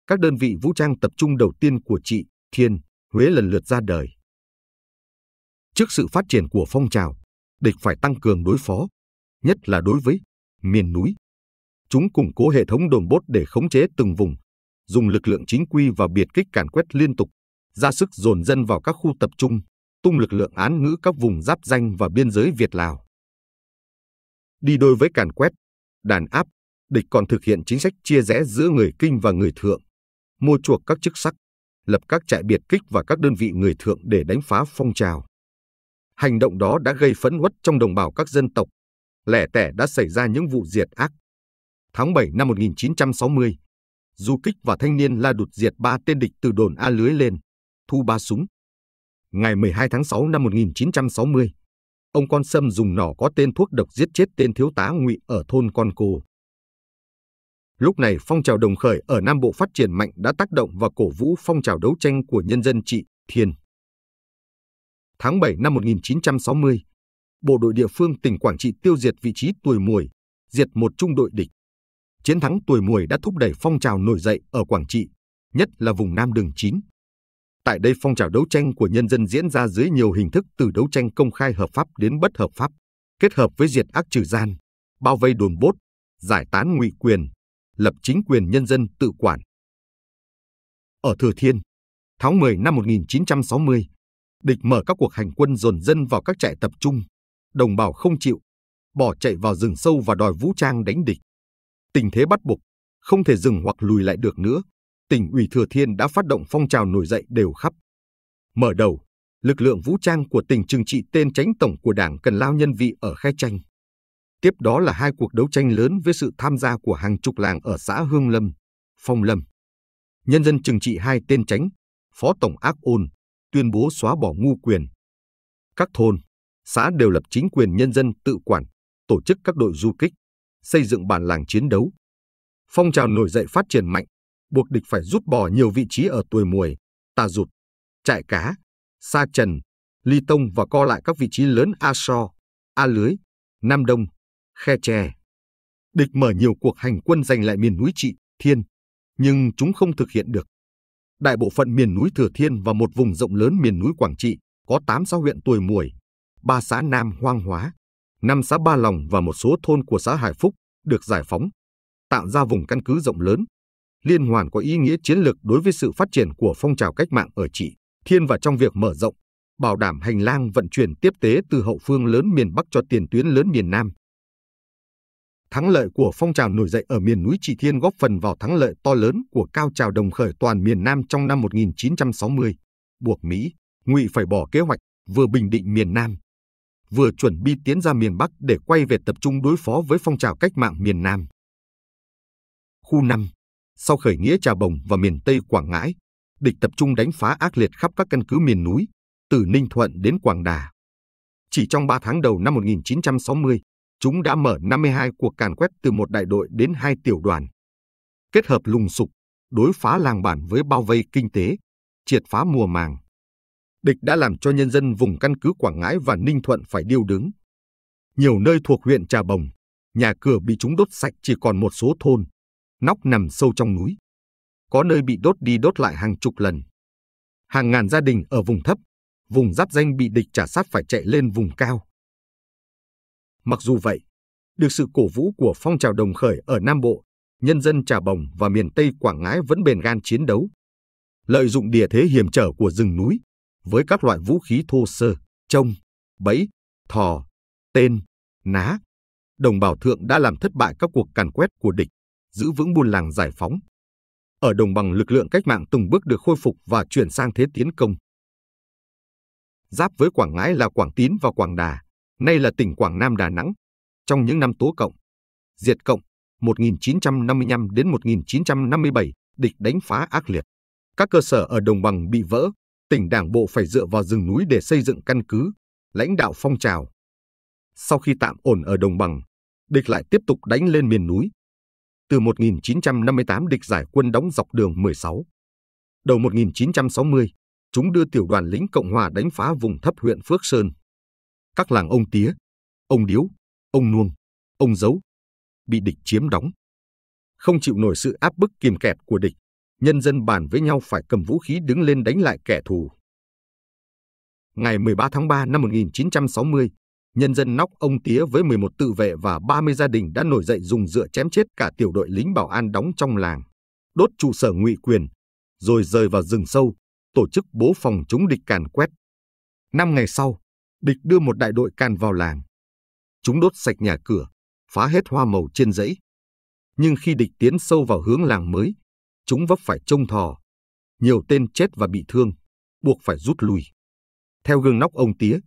Các đơn vị vũ trang tập trung đầu tiên của chị, Thiên, Huế lần lượt ra đời. Trước sự phát triển của phong trào, địch phải tăng cường đối phó, nhất là đối với miền núi. Chúng củng cố hệ thống đồn bốt để khống chế từng vùng, dùng lực lượng chính quy và biệt kích càn quét liên tục, ra sức dồn dân vào các khu tập trung, tung lực lượng án ngữ các vùng giáp danh và biên giới Việt Lào đi đôi với càn quét, đàn áp, địch còn thực hiện chính sách chia rẽ giữa người kinh và người thượng, mua chuộc các chức sắc, lập các trại biệt kích và các đơn vị người thượng để đánh phá phong trào. Hành động đó đã gây phẫn uất trong đồng bào các dân tộc, lẻ tẻ đã xảy ra những vụ diệt ác. Tháng 7 năm 1960, du kích và thanh niên la đụt diệt ba tên địch từ đồn A lưới lên, thu ba súng. Ngày 12 tháng 6 năm 1960, ông con Sâm dùng nỏ có tên thuốc độc giết chết tên thiếu tá ngụy ở thôn Con cù. Lúc này phong trào đồng khởi ở Nam Bộ phát triển mạnh đã tác động và cổ vũ phong trào đấu tranh của nhân dân trị Thiên. Tháng 7 năm 1960, bộ đội địa phương tỉnh Quảng Trị tiêu diệt vị trí tuổi mùi, diệt một trung đội địch. Chiến thắng tuổi mùi đã thúc đẩy phong trào nổi dậy ở Quảng Trị, nhất là vùng Nam Đường 9. Tại đây phong trào đấu tranh của nhân dân diễn ra dưới nhiều hình thức từ đấu tranh công khai hợp pháp đến bất hợp pháp, kết hợp với diệt ác trừ gian, bao vây đồn bốt, giải tán ngụy quyền, lập chính quyền nhân dân tự quản. Ở Thừa Thiên, tháng 10 năm 1960, địch mở các cuộc hành quân dồn dân vào các trại tập trung, đồng bào không chịu, bỏ chạy vào rừng sâu và đòi vũ trang đánh địch. Tình thế bắt buộc, không thể dừng hoặc lùi lại được nữa, tỉnh ủy Thừa Thiên đã phát động phong trào nổi dậy đều khắp. Mở đầu, lực lượng vũ trang của tỉnh trừng trị tên tránh tổng của đảng cần lao nhân vị ở khai tranh. Tiếp đó là hai cuộc đấu tranh lớn với sự tham gia của hàng chục làng ở xã Hương Lâm, Phong Lâm. Nhân dân trừng trị hai tên tránh, Phó Tổng Ác Ôn, tuyên bố xóa bỏ ngu quyền. Các thôn, xã đều lập chính quyền nhân dân tự quản, tổ chức các đội du kích, xây dựng bản làng chiến đấu. Phong trào nổi dậy phát triển mạnh, buộc địch phải rút bỏ nhiều vị trí ở tuổi Mùi, tà rụt, trại cá, sa trần, ly tông và co lại các vị trí lớn A So, A Lưới, Nam Đông, Khe Tre. Địch mở nhiều cuộc hành quân giành lại miền núi Trị, Thiên, nhưng chúng không thực hiện được. Đại bộ phận miền núi Thừa Thiên và một vùng rộng lớn miền núi Quảng Trị có 8 xã huyện tuổi Mùi, 3 xã Nam Hoang Hóa, 5 xã Ba Lòng và một số thôn của xã Hải Phúc được giải phóng, tạo ra vùng căn cứ rộng lớn liên hoàn có ý nghĩa chiến lược đối với sự phát triển của phong trào cách mạng ở Trị Thiên và trong việc mở rộng, bảo đảm hành lang vận chuyển tiếp tế từ hậu phương lớn miền Bắc cho tiền tuyến lớn miền Nam. Thắng lợi của phong trào nổi dậy ở miền núi Trị Thiên góp phần vào thắng lợi to lớn của cao trào đồng khởi toàn miền Nam trong năm 1960, buộc Mỹ, Ngụy phải bỏ kế hoạch vừa bình định miền Nam, vừa chuẩn bị tiến ra miền Bắc để quay về tập trung đối phó với phong trào cách mạng miền Nam. Khu 5 sau khởi nghĩa Trà Bồng và miền Tây Quảng Ngãi, địch tập trung đánh phá ác liệt khắp các căn cứ miền núi, từ Ninh Thuận đến Quảng Đà. Chỉ trong 3 tháng đầu năm 1960, chúng đã mở 52 cuộc càn quét từ một đại đội đến hai tiểu đoàn. Kết hợp lùng sục, đối phá làng bản với bao vây kinh tế, triệt phá mùa màng. Địch đã làm cho nhân dân vùng căn cứ Quảng Ngãi và Ninh Thuận phải điêu đứng. Nhiều nơi thuộc huyện Trà Bồng, nhà cửa bị chúng đốt sạch chỉ còn một số thôn, nóc nằm sâu trong núi. Có nơi bị đốt đi đốt lại hàng chục lần. Hàng ngàn gia đình ở vùng thấp, vùng giáp danh bị địch trả sát phải chạy lên vùng cao. Mặc dù vậy, được sự cổ vũ của phong trào đồng khởi ở Nam Bộ, nhân dân Trà Bồng và miền Tây Quảng Ngãi vẫn bền gan chiến đấu. Lợi dụng địa thế hiểm trở của rừng núi, với các loại vũ khí thô sơ, trông, bẫy, thò, tên, ná, đồng bào thượng đã làm thất bại các cuộc càn quét của địch giữ vững buôn làng giải phóng. Ở đồng bằng lực lượng cách mạng từng bước được khôi phục và chuyển sang thế tiến công. Giáp với Quảng Ngãi là Quảng Tín và Quảng Đà, nay là tỉnh Quảng Nam Đà Nẵng. Trong những năm Tố Cộng, Diệt Cộng 1955 đến 1957, địch đánh phá ác liệt. Các cơ sở ở đồng bằng bị vỡ, tỉnh đảng bộ phải dựa vào rừng núi để xây dựng căn cứ, lãnh đạo phong trào. Sau khi tạm ổn ở đồng bằng, địch lại tiếp tục đánh lên miền núi từ 1958 địch giải quân đóng dọc đường 16. Đầu 1960, chúng đưa tiểu đoàn lính Cộng Hòa đánh phá vùng thấp huyện Phước Sơn. Các làng ông Tía, ông Điếu, ông Nuông, ông Dấu bị địch chiếm đóng. Không chịu nổi sự áp bức kìm kẹp của địch, nhân dân bàn với nhau phải cầm vũ khí đứng lên đánh lại kẻ thù. Ngày 13 tháng 3 năm 1960, nhân dân nóc ông Tía với 11 tự vệ và 30 gia đình đã nổi dậy dùng dựa chém chết cả tiểu đội lính bảo an đóng trong làng, đốt trụ sở ngụy quyền, rồi rời vào rừng sâu, tổ chức bố phòng chống địch càn quét. Năm ngày sau, địch đưa một đại đội càn vào làng. Chúng đốt sạch nhà cửa, phá hết hoa màu trên dãy. Nhưng khi địch tiến sâu vào hướng làng mới, chúng vấp phải trông thò. Nhiều tên chết và bị thương, buộc phải rút lui. Theo gương nóc ông Tía,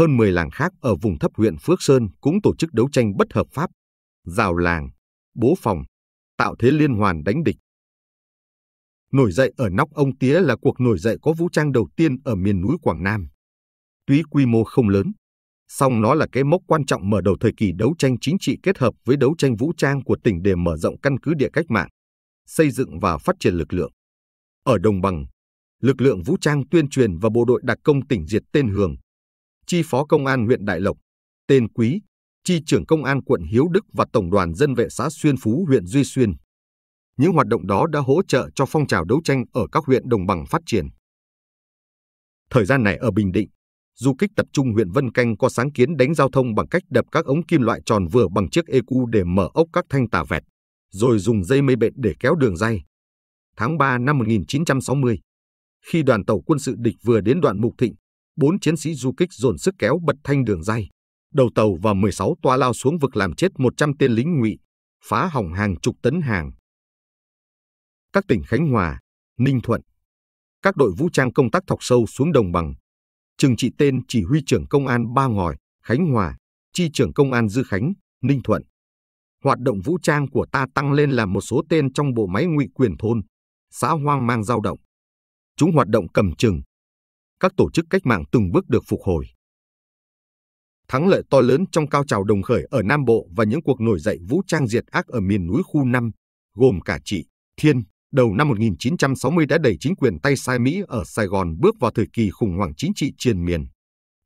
hơn 10 làng khác ở vùng thấp huyện Phước Sơn cũng tổ chức đấu tranh bất hợp pháp, rào làng, bố phòng, tạo thế liên hoàn đánh địch. Nổi dậy ở nóc ông Tía là cuộc nổi dậy có vũ trang đầu tiên ở miền núi Quảng Nam. Tuy quy mô không lớn, song nó là cái mốc quan trọng mở đầu thời kỳ đấu tranh chính trị kết hợp với đấu tranh vũ trang của tỉnh để mở rộng căn cứ địa cách mạng, xây dựng và phát triển lực lượng. Ở đồng bằng, lực lượng vũ trang tuyên truyền và bộ đội đặc công tỉnh diệt tên Hường, chi phó công an huyện Đại Lộc, tên Quý, chi trưởng công an quận Hiếu Đức và tổng đoàn dân vệ xã Xuyên Phú huyện Duy Xuyên. Những hoạt động đó đã hỗ trợ cho phong trào đấu tranh ở các huyện đồng bằng phát triển. Thời gian này ở Bình Định, du kích tập trung huyện Vân Canh có sáng kiến đánh giao thông bằng cách đập các ống kim loại tròn vừa bằng chiếc EQ để mở ốc các thanh tà vẹt, rồi dùng dây mây bện để kéo đường dây. Tháng 3 năm 1960, khi đoàn tàu quân sự địch vừa đến đoạn Mục Thịnh, bốn chiến sĩ du kích dồn sức kéo bật thanh đường dây, đầu tàu và 16 toa lao xuống vực làm chết 100 tên lính ngụy, phá hỏng hàng chục tấn hàng. Các tỉnh Khánh Hòa, Ninh Thuận, các đội vũ trang công tác thọc sâu xuống đồng bằng, trừng trị tên chỉ huy trưởng công an Ba Ngòi, Khánh Hòa, chi trưởng công an Dư Khánh, Ninh Thuận. Hoạt động vũ trang của ta tăng lên là một số tên trong bộ máy ngụy quyền thôn, xã hoang mang dao động. Chúng hoạt động cầm chừng, các tổ chức cách mạng từng bước được phục hồi. Thắng lợi to lớn trong cao trào đồng khởi ở Nam Bộ và những cuộc nổi dậy vũ trang diệt ác ở miền núi khu 5, gồm cả Trị, Thiên, đầu năm 1960 đã đẩy chính quyền tay sai Mỹ ở Sài Gòn bước vào thời kỳ khủng hoảng chính trị triền miền,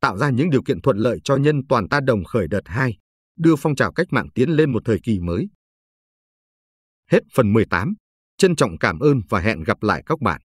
tạo ra những điều kiện thuận lợi cho nhân toàn ta đồng khởi đợt 2, đưa phong trào cách mạng tiến lên một thời kỳ mới. Hết phần 18. Trân trọng cảm ơn và hẹn gặp lại các bạn.